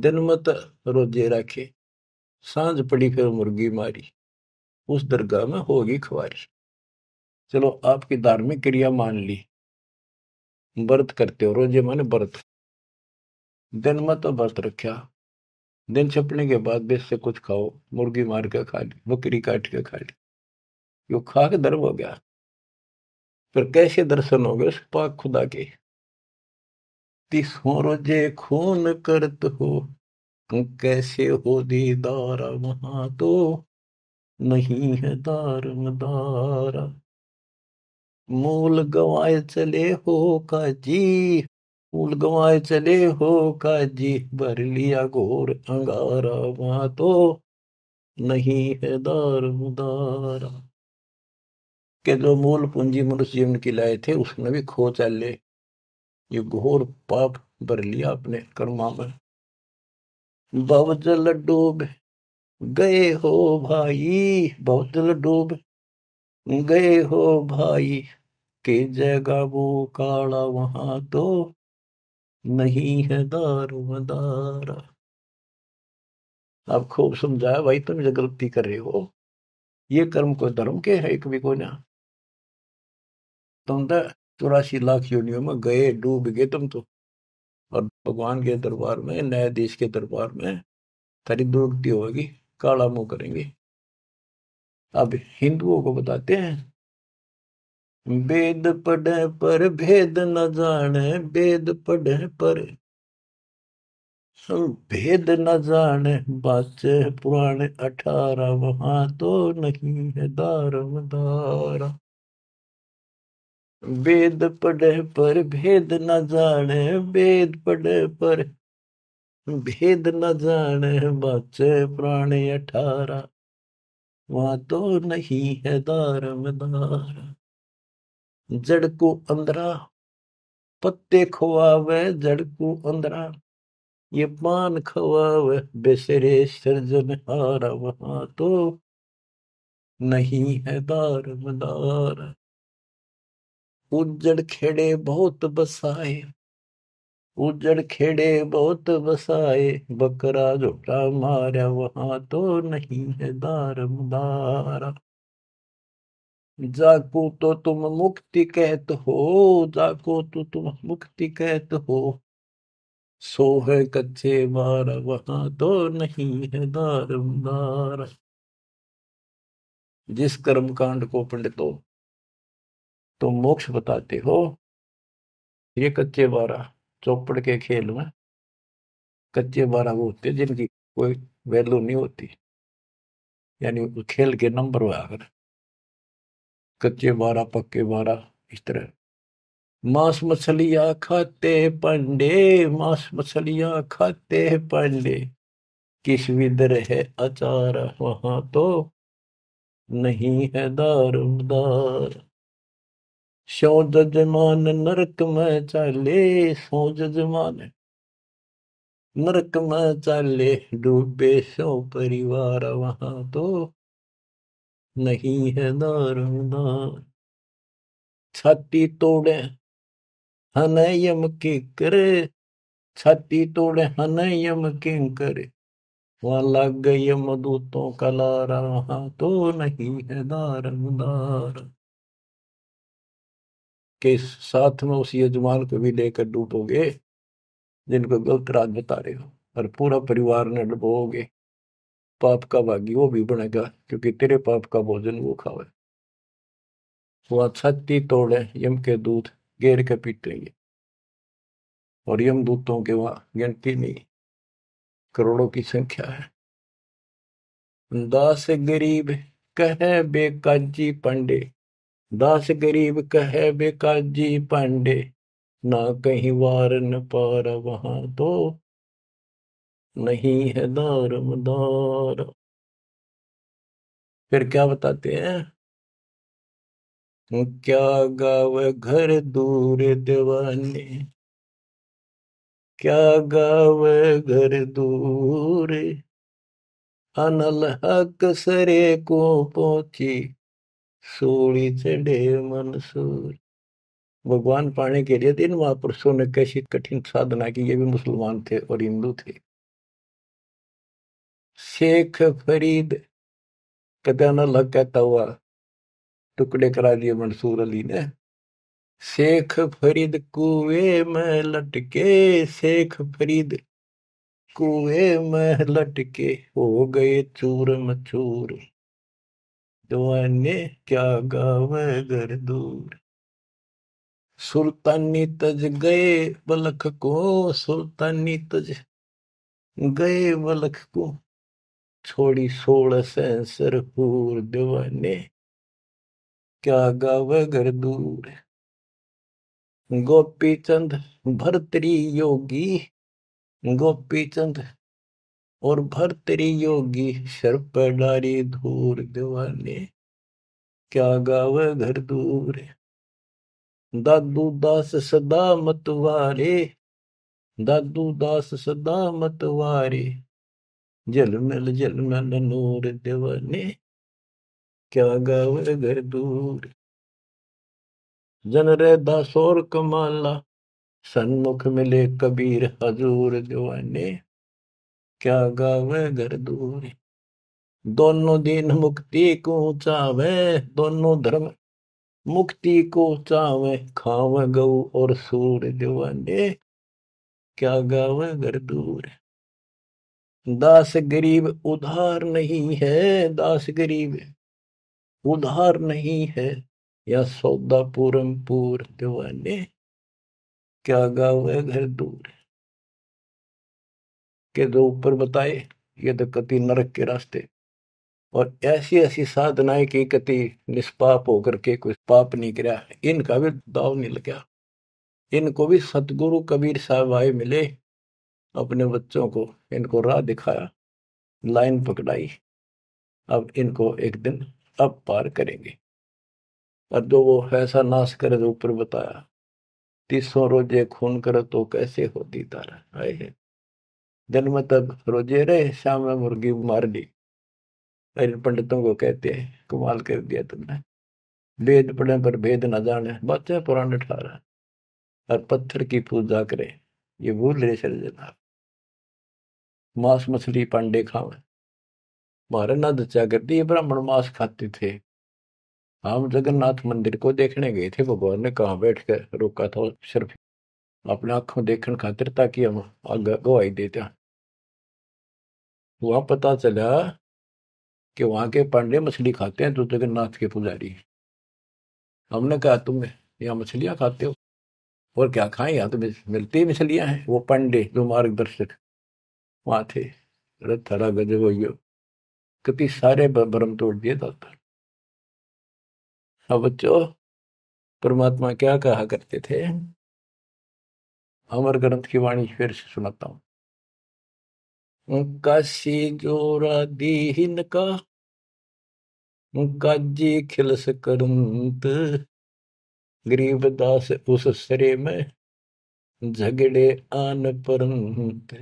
दिन मत रोजे रखे सांझ पड़ी फिर मुर्गी मारी उस दरगाह में होगी खुआरी चलो आपकी धार्मिक क्रिया मान ली व्रत करते हो रोजे माने व्रत दिन में तो व्रत रखा दिन छपने के बाद बेस से कुछ खाओ मुर्गी मार के खा ली बकरी काट के खा ली यो खा के धर्म हो गया फिर कैसे दर्शन हो गए उस पाक खुदा के तीसों रोजे खून करत हो कैसे हो दीदारा वहां तो नहीं है दार मूल गवाए चले हो का जी मूल गवाए चले हो का जी भर लिया घोर अंगारा वहां तो नहीं है दार उदारा के जो मूल पूंजी मनुष्य जीवन की लाए थे उसने भी खो चले ये घोर पाप भर लिया अपने कर्मा में बवजल डूब गए हो भाई जल डूब गए हो भाई के जगह वो काला वहां तो नहीं है दारू मदारा आप खूब समझाया भाई तुम जो गलती कर रहे हो ये कर्म को धर्म के है एक भी को ना तुम तो चौरासी लाख योनियों में गए डूब गए तुम तो और भगवान के दरबार में नए देश के दरबार में तेरी दुर्गति होगी काला मुंह करेंगे अब हिंदुओं को बताते हैं वेद पढ़े पर भेद न जाने वेद तो पढ़े पर भेद न जाने बाचे पुराने अठारह वहां तो नहीं है दारम दारा वेद पढ़े पर भेद न जाने वेद पढ़े पर भेद न जाने बाचे पुराने अठारह वहां तो नहीं है दारमदार जड़ को अंदरा पत्ते खोआवे जड़ को अंदरा ये पान खवावे बेसरे सृजन हार वहां तो नहीं है दारमदार उजड़ खेड़े बहुत बसाए उजड़ खेड़े बहुत बसाए बकरा झोटा मारा वहां तो नहीं है दारम दारा जाको तो तुम मुक्ति कहत हो जाको तो तुम मुक्ति कहत हो सो है कच्चे मारा वहां तो नहीं है दारम जिस कर्म कांड को पंडितो तुम मोक्ष बताते हो ये कच्चे बारा चौपड़ के खेल में कच्चे बारह वो होते जिनकी कोई वैल्यू नहीं होती यानी खेल के नंबर हुआ अगर कच्चे बारह पक्के बारह इस तरह मांस मछलियाँ खाते पंडे मांस मछलिया खाते पंडे किस विदर है अचार वहां तो नहीं है दारुमदार सौ जजमान नरक में चाले सो जजमान नरक में चाले डूबे सौ परिवार वहां तो नहीं है दारदार छाती तोड़े हन यम के करे छाती तोड़े हन यम के करे वहां लग गई मधुतों कलारा वहां तो नहीं है दारदार के साथ में उस यजमान को भी लेकर डूबोगे जिनको गलत राज बता रहे हो और पूरा परिवार ने डुबोगे पाप का भागी वो भी बनेगा क्योंकि तेरे पाप का भोजन वो खावे वह छत्ती तोड़े यम के दूध घेर के पीटेंगे और यम दूतों के वहां गिनती नहीं करोड़ों की संख्या है दास गरीब कह बेकाजी पंडे दास गरीब कहे बेकाजी पांडे ना कहीं वार न पार वहां तो नहीं है दारम दार फिर क्या बताते हैं क्या गाव घर दूर दीवाने क्या गाव घर दूर अनल हक सरे को पहुंची सोळीचे ढेर मनसूर भगवान पाने के लिए इन महापुरुषों ने कैसी कठिन साधना की ये भी मुसलमान थे और हिंदू थे शेख फरीद कदान अलग कहता हुआ टुकड़े करा दिए मंसूर अली ने शेख फरीद कुए में लटके शेख फरीद कुए में लटके हो गए चूरम चूर दुआने क्या गावे घर दूर सुल्तानी तज गए बलख को सुल्तानी तज गए बलख को छोड़ी सोल सेंसर पूर दीवाने क्या गावे घर दूर गोपी चंद भरतरी योगी गोपी चंद और भर तेरी योगी सर्प डारी धूर दीवाने क्या गाव घर दूर दादू दास सदा मतवारे दादू दास सदा मतवारे जलमल जलमल नूर दीवाने क्या गाव घर दूर जन रे और कमाला सन्मुख मिले कबीर हजूर दीवाने क्या गावे दूर दोनों दिन मुक्ति को चावे दोनों धर्म मुक्ति को चावे खावे गऊ और सूर दीवाने क्या गावे दूर दास गरीब उधार नहीं है दास गरीब उधार नहीं है या सौदा पूरम पूर दीवाने क्या गावे घर दूर के जो ऊपर बताए ये तो कति नरक के रास्ते और ऐसी ऐसी साधनाएं की कति निष्पाप होकर के कोई पाप नहीं गिरा इनका भी दाव नहीं गया इनको भी सतगुरु कबीर साहब आए मिले अपने बच्चों को इनको राह दिखाया लाइन पकड़ाई अब इनको एक दिन अब पार करेंगे और जो वो ऐसा नाश करे जो ऊपर बताया तीसों रोजे खून करे तो कैसे होती तारा आए हैं जन्म तब रोजे रहे शाम में मुर्गी मार ली पंडितों को कहते हैं कमाल कर दिया तुमने वेद पढ़े पर भेद न जाने बातें पुराने ठहरा और पत्थर की पूजा करे ये भूल रहे सर जनाब मांस मछली पांडे खावे मारे ना दच्चा कर ये ब्राह्मण मांस खाते थे हम जगन्नाथ मंदिर को देखने गए थे भगवान ने कहा बैठ कर रोका था सिर्फ अपने आंखों देखने खातिर ताकि हम गवाही दे दें वहां पता चला कि वहां के पांडे मछली खाते हैं तो जगन्नाथ के पुजारी हमने कहा तुम यहाँ मछलियां खाते हो और क्या खाए यहाँ तो मिलती ही मछलियां हैं वो पांडे जो मार्गदर्शक वहां थे रथरा गजब हो कति सारे भ्रम तोड़ दिए दाता अब बच्चों परमात्मा क्या कहा करते थे अमर ग्रंथ की वाणी फिर से सुनाता हूं काशी जोरा दीन का गाजी खिलस करंत दास उस सरे में झगड़े आन परंत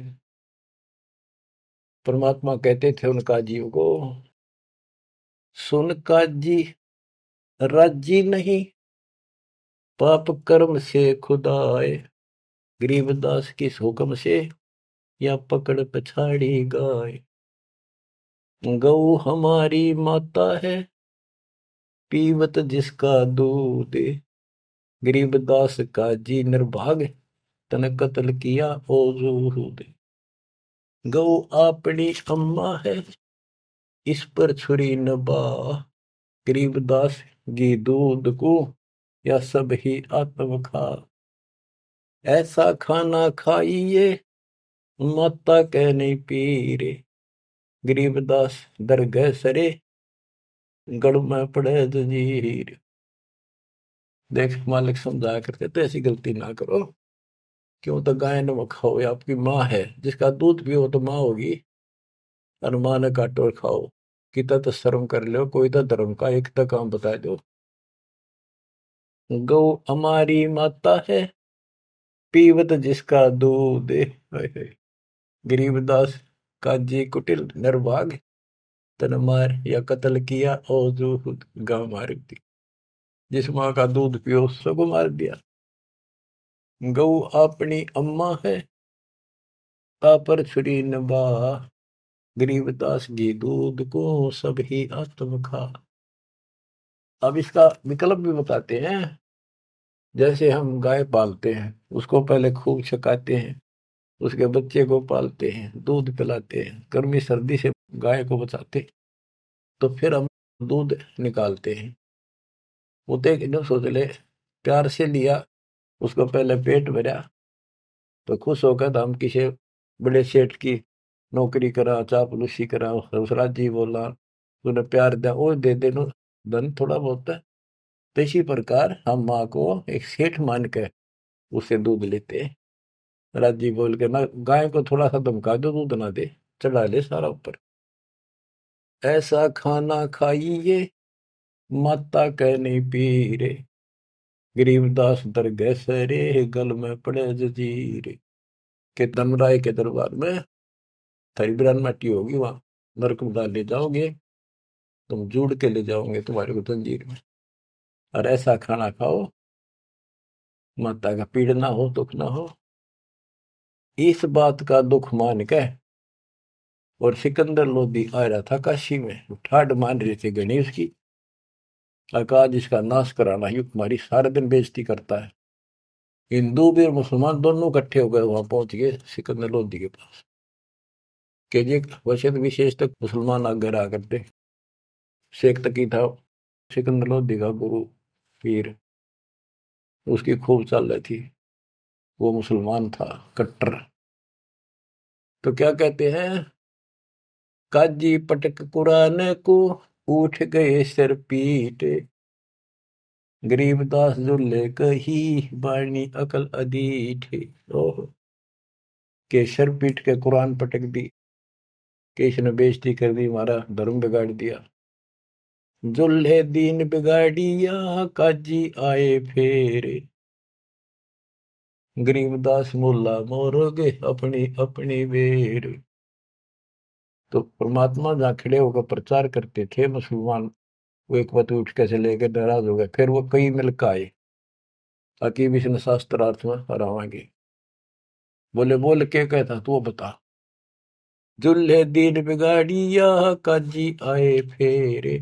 परमात्मा कहते थे उनका जीव को सुन काजी राजी नहीं पाप कर्म से खुदाए गरीबदास किस हुक्म से या पकड़ पछाड़ी गाय गऊ हमारी माता है पीवत जिसका दूध गरीबदास का जी निर्भाग तन कतल किया ओ जूद गऊ अपनी अम्मा है इस पर छुरी नबा गरीबदास गी दूध को या सब ही आत्मखा ऐसा खाना खाइए माता कहने पीरे गरीब दास दरगह सरे गड़ में पड़े जजीर देख मालिक समझाया करते तो ऐसी गलती ना करो क्यों तो गाय न खाओ आपकी माँ है जिसका दूध पियो तो माँ होगी अनुमान माँ ने काटो खाओ कितना तो शर्म कर लो कोई तो धर्म का एक तो काम बता दो गौ हमारी माता है पीवत जिसका दो दूध गरीबदास जी कुटिल निर्वाग तन मार या कत्ल किया और जो खुद गांव मार दी जिस माँ का दूध पियो सब मार दिया गौ अपनी अम्मा है पर छुरी नबा गरीबदास जी दूध को सब ही आत्म खा अब इसका विकल्प भी बताते हैं जैसे हम गाय पालते हैं उसको पहले खूब छकाते हैं उसके बच्चे को पालते हैं दूध पिलाते हैं गर्मी सर्दी से गाय को बचाते तो फिर हम दूध निकालते हैं देख जो तो सोच ले प्यार से लिया उसको पहले पेट भरा तो खुश होकर तो हम किसी बड़े सेठ की नौकरी करा चापलूसी करा उसरा जी बोला तूने प्यार दिया वो दे दे धन थोड़ा बहुत है तो इसी प्रकार हम माँ को एक सेठ मान के उसे दूध लेते राजी बोल के ना गाय को थोड़ा सा धमका दो दूध ना दे चढ़ा ले सारा ऊपर ऐसा खाना खाइए माता कहने पीरे गरीबदास गए सरे गल में पड़े जजीरे के दमराय के दरबार में थरी मट्टी होगी वहां नरक ले जाओगे तुम जुड़ के ले जाओगे तुम्हारे को जंजीर में और ऐसा खाना खाओ माता का पीड़ ना हो दुख ना हो इस बात का दुख मान के और सिकंदर लोधी आ रहा था काशी में ठाट मान रहे थे गणेश की आकाश जिसका नाश कराना ही तुम्हारी सारे दिन बेजती करता है हिंदू भी और मुसलमान दोनों इकट्ठे हो गए वहां पहुंच गए सिकंदर लोधी के पास के जी वशत विशेष तक मुसलमान आगे रहा करते शेख तकी था सिकंदर लोधी का गुरु पीर उसकी खूब चल रही थी वो मुसलमान था कट्टर तो क्या कहते हैं काजी पटक कुरान को उठ गए सिर पीट गरीबदास दुल्ले कही बाणी अकल अदीठ ओह के सिर पीट के कुरान पटक दी केश ने बेजती कर दी हमारा धर्म बिगाड़ दिया जुल्हे दीन बिगाड़िया काजी आए फेरे गरीबदास मोला मोरोगे अपनी अपनी वेर तो परमात्मा जहाँ खड़े होकर प्रचार करते थे मुसलमान वो एक बात उठ के से लेकर नाराज हो गए फिर वो कई मिलक आए ताकि विष्णु शास्त्रार्थ में हरावेंगे बोले बोल के कहता तू बता जुल्हे दीन बिगाड़िया काजी आए फेरे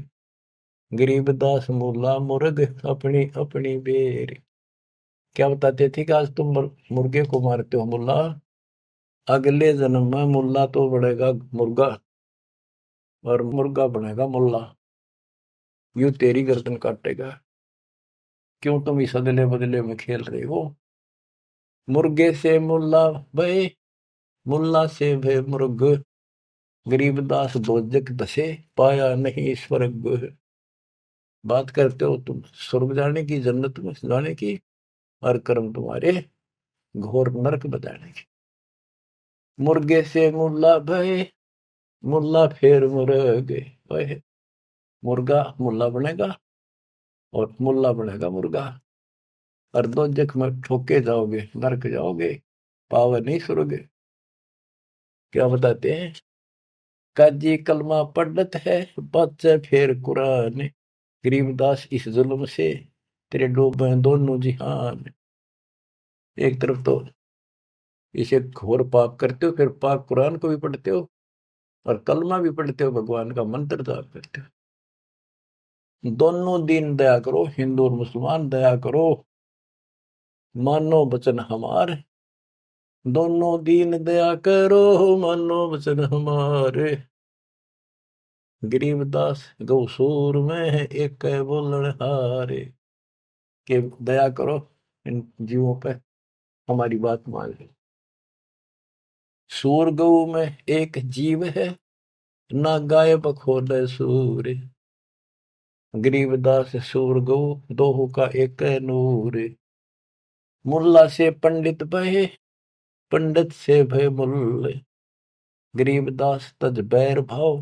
गरीब दास मूला मुर्ग अपनी अपनी बेर क्या बताते थे कि आज तुम मुर्गे को मारते हो मुल्ला अगले जन्म में मुल्ला तो बढ़ेगा मुर्गा और मुर्गा बनेगा मुल्ला यू तेरी गर्दन काटेगा क्यों तुम इस अदले बदले में खेल रहे हो मुर्गे से मुल्ला भय मुल्ला से भय मुर्ग गरीबदास बोजक दसे पाया नहीं स्वर्ग बात करते हो तुम स्वर्ग जाने की जन्नत में जाने की और कर्म तुम्हारे घोर नरक बताने की मुर्गे से मुल्ला भय मुल्ला फिर मुर्गे मुर्गा मुल्ला बनेगा और मुल्ला बनेगा मुर्गा और दो जख में ठोके जाओगे नरक जाओगे पावर नहीं सुरोगे क्या बताते हैं काजी कलमा पंडित है बच्चे फिर कुरान दास इस जुल्म से तेरे डूब दोनों जिहान एक तरफ तो इसे घोर पाप करते हो फिर पाक कुरान को भी पढ़ते हो और कलमा भी पढ़ते हो भगवान का मंत्र जाप करते हो दोनों दिन दया करो हिंदू और मुसलमान दया करो मानो वचन हमारे दोनों दीन दया करो मानो वचन हमारे गरीबदास गौसूर में एक बोल हारे के दया करो इन जीवों पे हमारी बात मान लो सूर गऊ में एक जीव है ना गाय बखोले सूर्य गरीबदास सूर गऊ दो का एक नूर मुल्ला से पंडित भय पंडित से भय मुल्ले गरीबदास तज बैर भाव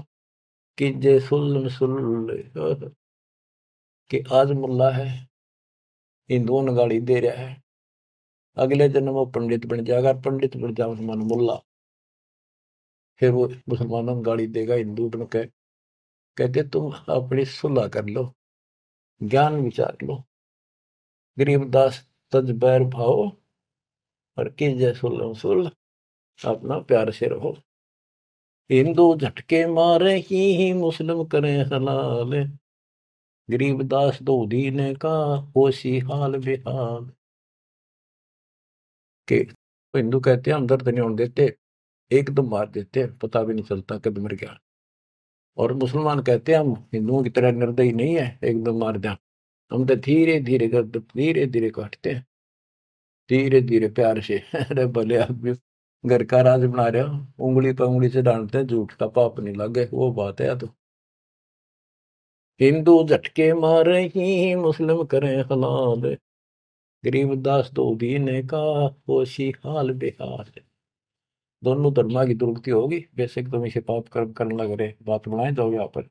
कि जैसुल सुल कि आज मुल्ला है हिंदुओं ने गाली दे रहा है अगले जन्म वो पंडित बन जाएगा पंडित बन जाए मुसलमान तो मुल्ला फिर वो मुसलमानों को गाली देगा हिंदू बन के कहते तुम अपनी सुलह कर लो ज्ञान विचार लो गरीबदास तज बैर भाव और किस जैसुल सुल अपना प्यार से रहो हिंदू झटके मारे ही मुस्लिम करें हलाल गरीबदास दोधी ने कहा होशी हाल बेहाल के हिंदू कहते हैं हम दर्द नहीं होने देते एकदम मार देते हैं पता भी नहीं चलता कभी मर गया और मुसलमान कहते हैं हम हिंदुओं की तरह निर्दयी नहीं है एकदम मार दें हम तो धीरे धीरे गर्द धीरे धीरे काटते हैं धीरे धीरे प्यार से अरे भले आदमी घर का राज बना रहा उंगली पर उंगली से डालते झूठ का पाप नहीं लगे वो बात है तो हिंदू झटके मारे ही मुस्लिम करें हलाल गरीब दास तो ने कहा होशी हाल बेहाल दोनों धर्मा की दुर्गति होगी बेसिक तुम इसे पाप कर्म करने लग रहे बात बनाए जाओ यहाँ पर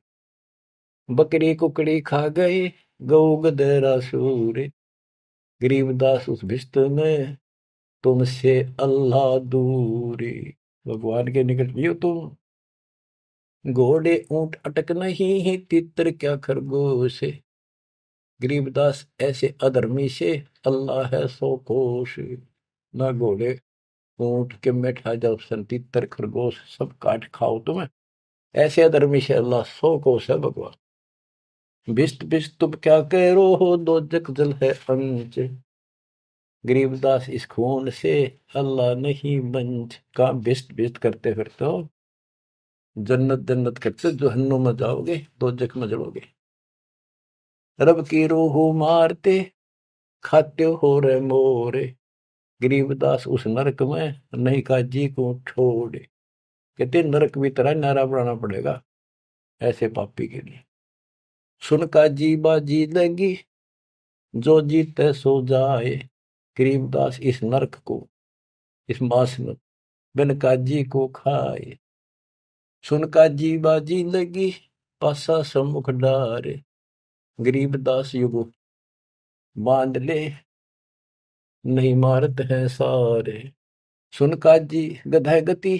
बकरी कुकड़ी खा गई गऊ गदेरा सूर गरीब दास उस भिस्त में तुमसे अल्लाह दूरी भगवान के निकट यो तो तुम घोड़े ऊंट अटक नहीं है तितर क्या खरगोश है। गरीबदास ऐसे अधर्मी से अल्लाह है सो कोश ना घोड़े ऊंट के मेठा जब सन तितर खरगोश सब काट खाओ तुम्हें ऐसे अधर्मी से अल्लाह सो कोश है भगवान बिस्त बिस्त तुम क्या कह रो हो दो जक जल है अंच गरीबदास इस खून से अल्लाह नहीं बंज का बिस्त बिस्त करते फिर तो जन्नत जन्नत करते जहन्नु में जाओगे दो जख में जड़ोगे रब की रूह मारते खाते हो रे मोरे गरीबदास उस नरक में नहीं का जी को छोड़े कहते नरक भी तरह नारा बनाना पड़ेगा ऐसे पापी के लिए सुन का जी बाजी लगी जो जीते सो जाए गरीबदास इस नरक को इस मास में बिन काजी को खाए सुन काजी बाजी लगी पासा सम्मुख डार गरीबदास युगो बांध ले नहीं मारत है सारे सुन काजी गधा गति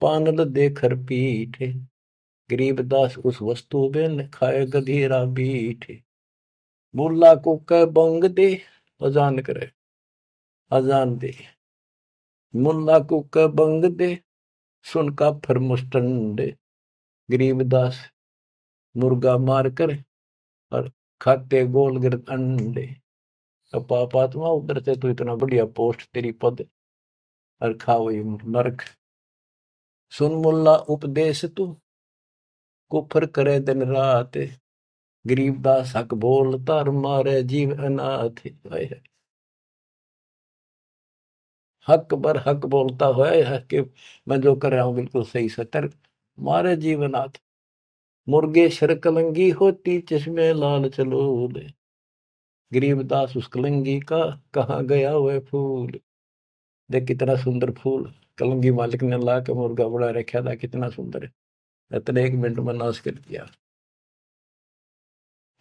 पानल देखर पीठ गरीबदास उस वस्तु बिन खाए गधेरा बीठ बोला को कह बंग दे अजान करे ਅਜ਼ਾਨ ਦੇ ਮੁੰਨਾ ਕੁੱਕ ਬੰਗ ਦੇ ਸੁਨ ਕਾ ਫਰ ਫਰਮੁਸਟੰਡ ਗਰੀਬ ਦਾਸ ਮੁਰਗਾ ਮਾਰ ਕਰ ਔਰ ਖਾਤੇ ਗੋਲ ਗਿਰ ਅੰਡੇ ਸਪਾ ਪਾਤਮਾ ਉਧਰ ਤੇ ਤੂੰ ਇਤਨਾ ਬੜੀਆ ਪੋਸਟ ਤੇਰੀ ਪਦ ਔਰ ਖਾਵੇ ਨਰਕ ਸੁਨ ਮੁੱਲਾ ਉਪਦੇਸ਼ ਤੂੰ ਕੁਫਰ ਕਰੇ ਦਿਨ ਰਾਤ ਗਰੀਬ ਦਾ ਸਕ ਬੋਲ ਧਰ ਮਾਰੇ ਜੀਵ ਅਨਾਥ ਹੈ हक पर हक बोलता हुआ है कि मैं जो कर रहा हूँ बिल्कुल सही सतर मारे जीवनाथ मुर्गे शरकलंगी होती चश्मे लाल चलो गरीबदास उस कलंगी का कहाँ गया हुआ फूल देख कितना सुंदर फूल कलंगी मालिक ने ला के मुर्गा बड़ा रखा था कितना सुंदर है इतने एक मिनट में नाश कर दिया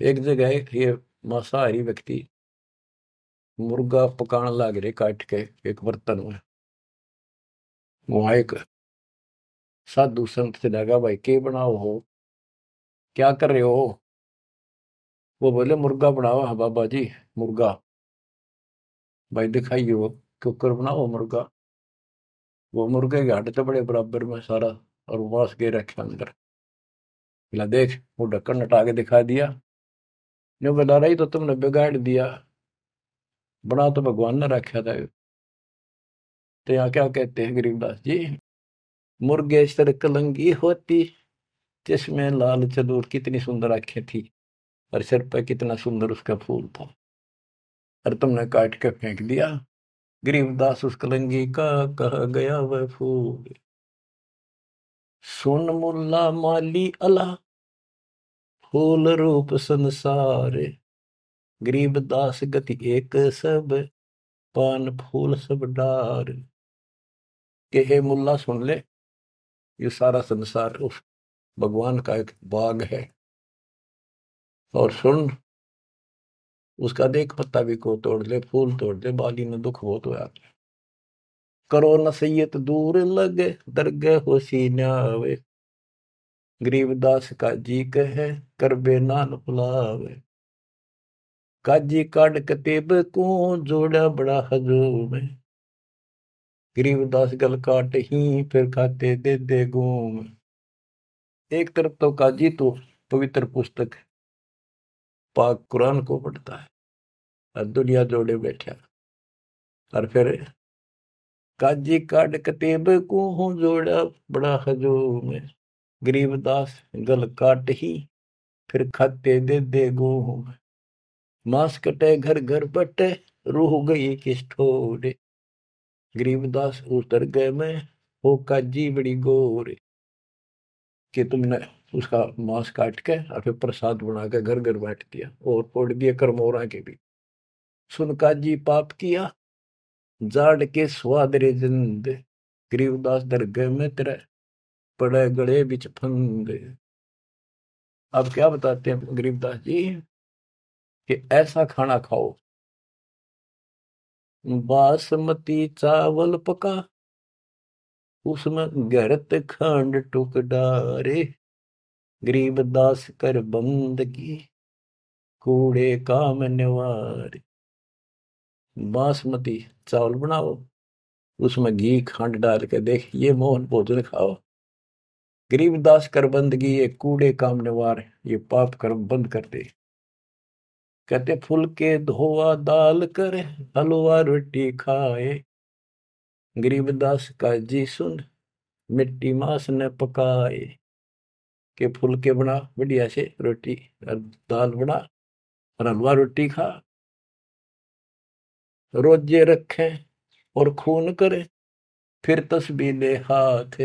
एक जगह ये मांसाहारी व्यक्ति ਮੁਰਗਾ ਪਕਾਣ लग ਰਹੇ ਕੱਟ ਕੇ ਇੱਕ ਬਰਤਨ ਵਿੱਚ वहाँ एक साधु संत से लगा भाई के बनाओ हो क्या कर रहे हो वो बोले मुर्गा बनाओ हा बाबा जी मुर्गा भाई दिखाइए वो कुकर बनाओ मुर्गा वो मुर्गे के हट तो बड़े बराबर में सारा और वास के रखे अंदर बोला देख वो ढक्कन हटा के दिखा दिया जो बता रही तो तुमने बिगाड़ दिया बड़ा तो भगवान ने रखा था तो यहाँ क्या कहते हैं गरीबदास जी मुर्गेश्वर कलंगी होती जिसमें लाल चदूर कितनी सुंदर आंखें थी और सिर पर कितना सुंदर उसका फूल था और तुमने काट के फेंक दिया गरीबदास उस कलंगी का कह गया वह फूल सुन मुल्ला माली अला फूल रूप संसार गरीब दास गति एक सब पान फूल सब डार के हे मुल्ला सुन ले ये सारा संसार उस भगवान का एक बाग है और सुन उसका देख पत्ता भी को तोड़ ले फूल तोड़ दे बाली ने दुख बहुत होया करो सैयत दूर लगे दरगे हो सीनावे गरीब दास का जी कहे कर बे नान भुलावे काजी काट कतेब को जोड़ा बड़ा हजूम गरीबदास गल काट ही फिर खाते दे दे गोम एक तरफ तो काजी तो पवित्र पुस्तक पाक कुरान को पढ़ता है और दुनिया जोड़े बैठा और फिर काजी काट कतेब को जोड़ा बड़ा हजूम गरीबदास गल काट ही फिर खाते दे दे गोम मांस कटे घर घर बटे रूह गई किस ठोरे गरीबदास उतर गए मैं हो काजी बड़ी गोरे कि तुमने उसका मांस काट के और फिर प्रसाद बना के घर घर बैठ दिया और पोड़ दिया करमोरा के भी सुन काजी पाप किया जाड़ के स्वाद रे जिंद गरीबदास दर गए में तेरे पड़े गले बिच फंद अब क्या बताते हैं गरीबदास जी कि ऐसा खाना खाओ बासमती चावल पका उसमें गरत खंड टुक डारे गरीब दास कर बंदगी कूड़े काम निवार बासमती चावल बनाओ उसमें घी खंड डाल के देख ये मोहन भोजन खाओ गरीबदास कर बंदगी ये कूड़े काम निवार ये पाप कर्म बंद कर दे कहते फुलके धोआ दाल कर हलवा रोटी खाए गरीब दास का जी सुन मिट्टी मास ने पकाए के फुलके बना बढ़िया से रोटी दाल बना और हलवा रोटी खा रोजे रखे और खून करे फिर तस्बी ले हाथ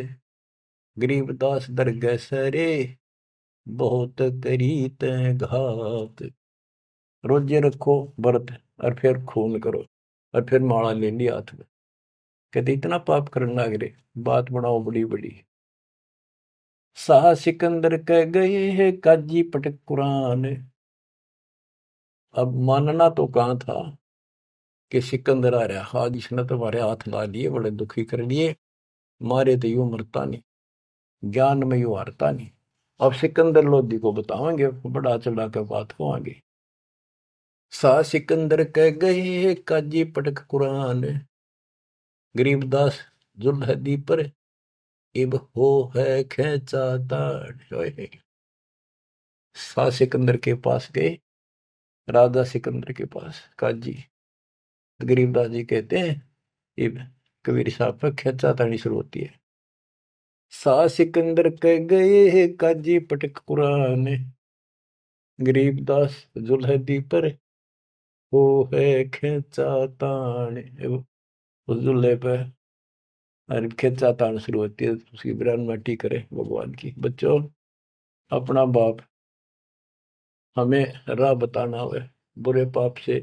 गरीब दास दरगे सरे बहुत करी घात रोजे रखो व्रत और फिर खून करो और फिर माला ले ली हाथ में कहते इतना पाप करने लग रहे बात बनाओ बड़ी बड़ी सा सिकंदर कह गए है काजी पटक कुरान अब मानना तो कहाँ था कि सिकंदर आ रहा हाँ जिसने तुम्हारे तो हाथ ला लिए बड़े दुखी कर लिए मारे तो यू मरता नहीं ज्ञान में यू हारता नहीं अब सिकंदर लोधी को बताओगे बड़ा चढ़ा के बात होंगे सा सिकंदर कह गए काजी पटक कुरान गरीबदास जुल्हदी पर इब हो है खेचा सा सिकंदर के पास गए राजा सिकंदर के पास काजी गरीबदास जी कहते हैं इब कबीर साहब पर खेचा ताड़ी शुरू होती है सा सिकंदर कह गए काजी पटक कुरान गरीबदास जुल्हदी पर वो है खेचा ताण जुल्ले पर खेचा तान शुरू होती है उसकी मट्टी करे भगवान की बच्चों अपना बाप हमें राह बताना हुए बुरे पाप से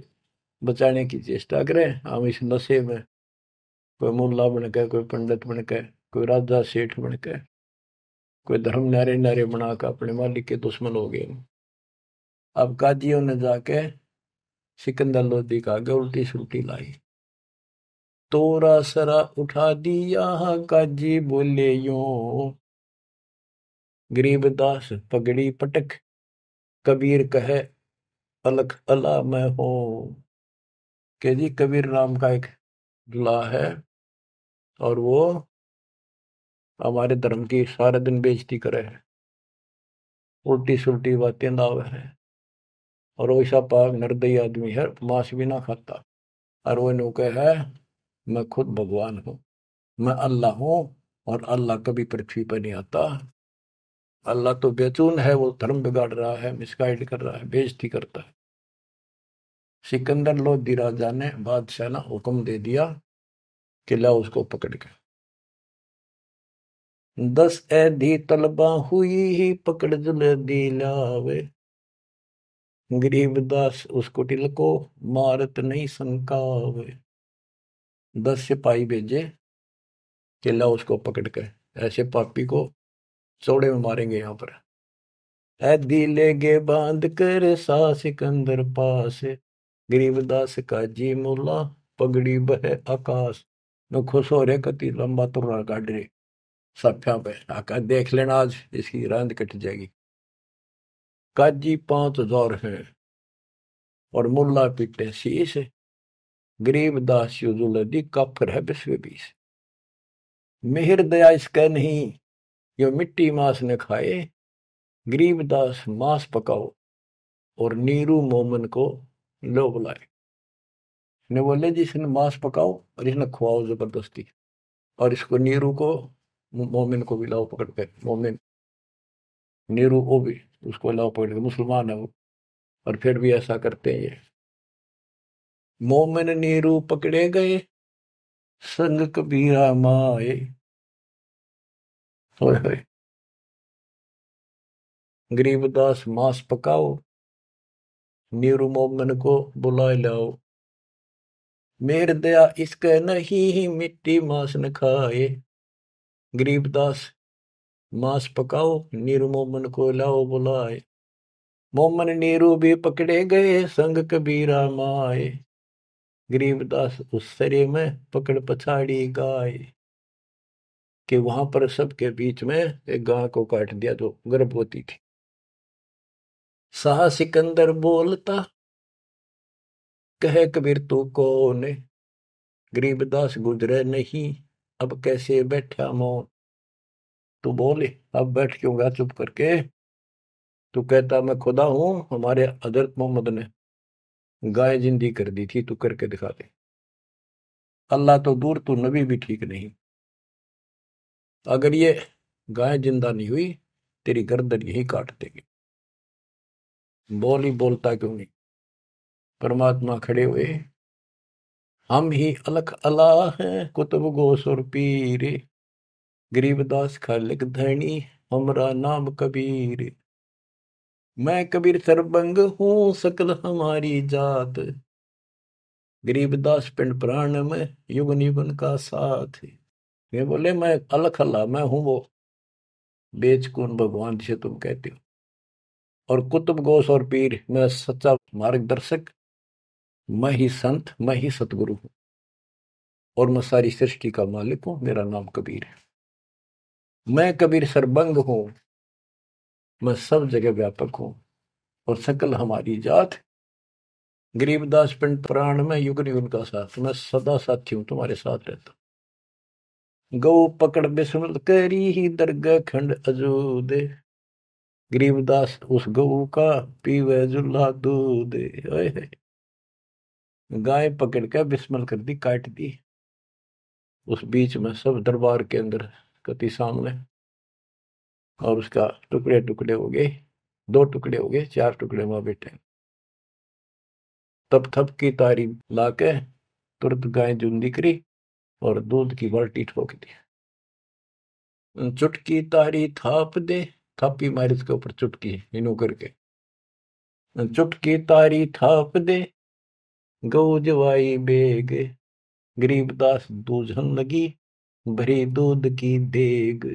बचाने की चेष्टा करें हम इस नशे में कोई मुल्ला बन कोई पंडित बनकर कोई राजा सेठ बन के कोई धर्म नारे नारे बना अपने मालिक के दुश्मन हो गए अब काजियों ने जाके सिकंदर लोधी का आगे उल्टी सुलटी लाई तोरा सरा उठा दिया काजी बोले यो दास पगड़ी पटक कबीर कहे अलख अला मैं हो के जी कबीर नाम का एक ला है और वो हमारे धर्म की सारे दिन बेइज्जती करे है उल्टी सुलटी बातें दावे है और ऐसा पाक निर्दयी आदमी है मांस भी ना खाता और वो नो है मैं खुद भगवान हूँ मैं अल्लाह हूँ और अल्लाह कभी पृथ्वी पर नहीं आता अल्लाह तो बेचून है वो धर्म बिगाड़ रहा है मिसगाइड कर रहा है बेजती करता है सिकंदर लोधी राजा ने बादशाह ने हुक्म दे दिया कि ला उसको पकड़ के दस दी तलबा हुई ही पकड़ जुल दी लावे गरीबदास उसको तिलको मारत नहीं संकावे दस सिपाही भेजे चिल्ला उसको पकड़ कर ऐसे पापी को चौड़े में मारेंगे यहाँ पर ऐ दिले गे बांध कर सा सिकंदर पास गरीबदास का जी मुला पगड़ी बह आकाश न हो रहे कति लंबा तुर्रा गाड़ रहे सफ्या पे आका देख लेना आज इसकी रंध कट जाएगी काजी पांच हजार है और मुल्ला पिटे शीश गरीब दास दी काफर है बिस्वे बीस मिहिर दया इसका नहीं यो मिट्टी मांस ने खाए गरीब दास मांस पकाओ और नीरू मोमन को लो बुलाए ने बोले जी इसने मांस पकाओ और इसने खुआओ जबरदस्ती और इसको नीरू को मोमिन को भी लाओ पकड़ के मोमिन नीरू वो भी उसको अल्लाह पकड़ के मुसलमान है वो और फिर भी ऐसा करते हैं ये मोमिन नीरू पकड़े गए संग कबीरा माए होए होए गरीबदास मांस पकाओ नीरू मोमिन को बुला लाओ मेर दया इसके नहीं मिट्टी मांस न खाए गरीबदास मांस पकाओ नीरू मोमन को लाओ बुलाए मोमन नीरू भी पकड़े गए संग कबीरा माए गरीबदास उस सरे में पकड़ पछाड़ी गाय कि वहां पर सबके बीच में एक गाय को काट दिया जो गर्भवती थी साहस सिकंदर बोलता कहे कबीर तू कौन गरीबदास गुजरे नहीं अब कैसे बैठा मौन तू बोल अब बैठ क्यों गया चुप करके तू कहता मैं खुदा हूं हमारे हजरत मोहम्मद ने गाय जिंदी कर दी थी तू करके दिखा दे अल्लाह तो दूर तू नबी भी ठीक नहीं अगर ये गाय जिंदा नहीं हुई तेरी गर्दन यही काट देगी बोल ही बोलता क्यों नहीं परमात्मा खड़े हुए हम ही अलख अला हैं कुतुब गोसुर पीरे गरीबदास खालिक धनी हमरा नाम कबीर मैं कबीर सरबंग हूँ सकल हमारी जात गरीबदास पिंड प्राण में युगन युगन का साथ वे बोले मैं अलख अल्लाह मैं हूँ वो बेच कौन भगवान जिसे तुम कहते हो और कुतुब गोस और पीर मैं सच्चा मार्गदर्शक मैं ही संत मैं ही सतगुरु हूँ और मैं सारी सृष्टि का मालिक हूँ मेरा नाम कबीर है मैं कबीर सरबंग हूं मैं सब जगह व्यापक हूं और सकल हमारी जात गरीबदास पिंड प्राण में युग युग का साथ मैं सदा साथी हूं तुम्हारे साथ रहता गौ पकड़ बिस्मृत करी ही दरग खंड अजूदे गरीबदास उस गऊ का पीवे जुल्ला दूदे गाय पकड़ के बिस्मल कर दी काट दी उस बीच में सब दरबार के अंदर गति सामने और उसका टुकड़े टुकड़े हो गए दो टुकड़े हो गए चार टुकड़े वहां बैठे तब थप की तारी लाके तुरंत गाय जून निकली और दूध की बाल्टी ठोक दी चुटकी तारी थाप दे थापी मारी उसके ऊपर चुटकी इनू करके चुटकी तारी थाप दे गौ जवाई बेग दास दूझन लगी भरी दूध की देग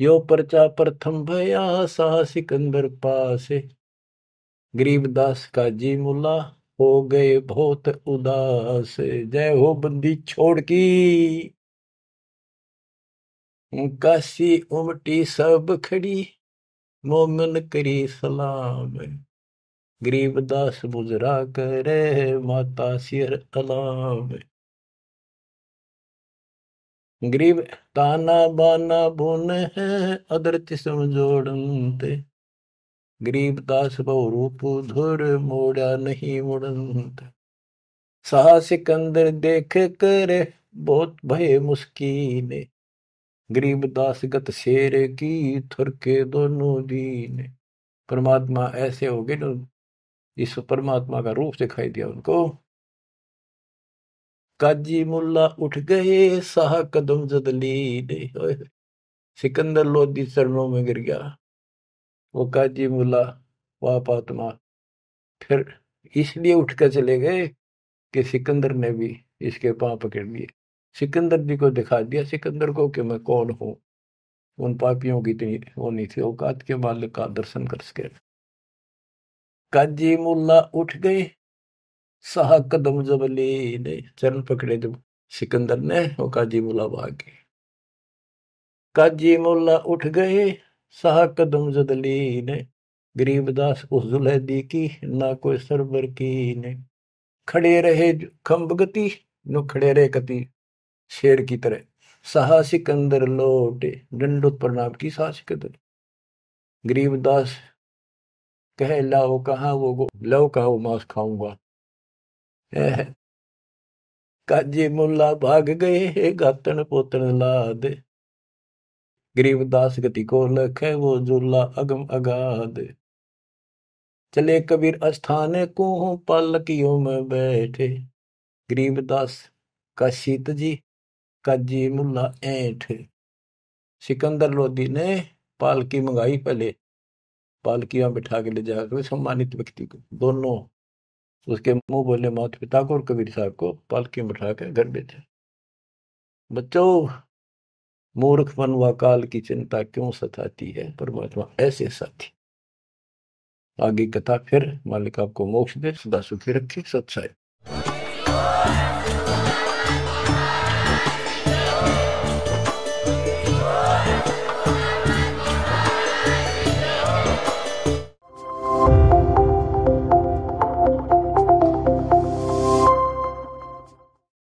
यो परचा प्रथम भया सा सिकंदर पास गरीबदास का जी मुला हो गए बहुत उदास जय हो बंदी छोड़ की काशी उमटी सब खड़ी मोमन करी सलाम गरीबदास मुजरा करे माता सिर अलाम ग्रीव ताना बाना बुन है अदृति समझोड़ते ग्रीब दास बहु रूप धुर मोड़ा नहीं मुड़ंत सहा सिकंदर देख कर बहुत भय मुस्किन ग्रीब दास गत शेर की थुर के दोनों दीने परमात्मा ऐसे हो गए जिस परमात्मा का रूप दिखाई दिया उनको काजी मुल्ला उठ गए सहा कदम जदली सिकंदर लोधी चरणों में गिर गया वो काजी मुल्ला वाह आत्मा फिर इसलिए उठकर चले गए कि सिकंदर ने भी इसके पाँव पकड़ लिए सिकंदर जी को दिखा दिया सिकंदर को कि मैं कौन हूँ उन पापियों की इतनी वो नहीं थी औकात के बाल का दर्शन कर सके काजी मुल्ला उठ गए सहा कदम जबले ने चरण पकड़े जब सिकंदर ने वो काजी मुला भाग काजी मुला उठ गए सहा कदम जदली ने गरीबदास उस दुल्हदी की ना कोई सरबर की ने खड़े रहे खम्ब गति नु खड़े रहे कति शेर की तरह सहा सिकंदर लोटे दंडोत प्रणाम की सहा सिकंदर गरीबदास कहे लाओ कहा वो गो लाओ कहा वो मांस खाऊंगा काजी मुल्ला भाग गए हे गातन पोतन लाद गरीबदास गति को लख है वो जुल्ला अगम अगाध चले कबीर अस्थान को पालकियों में बैठे गरीबदास का शीत जी काजी मुल्ला ऐठ सिकंदर लोधी ने पालकी मंगाई पहले पालकियां बिठा के ले जाकर सम्मानित व्यक्ति को दोनों उसके मुंह बोले मौत पिता को और कबीर साहब को पालकी में के घर भेजा बच्चों मूर्खपन व काल की चिंता क्यों सताती है परमात्मा ऐसे साथी आगे कथा फिर मालिक आपको मोक्ष दे सदा सुखी रखे सच्चाई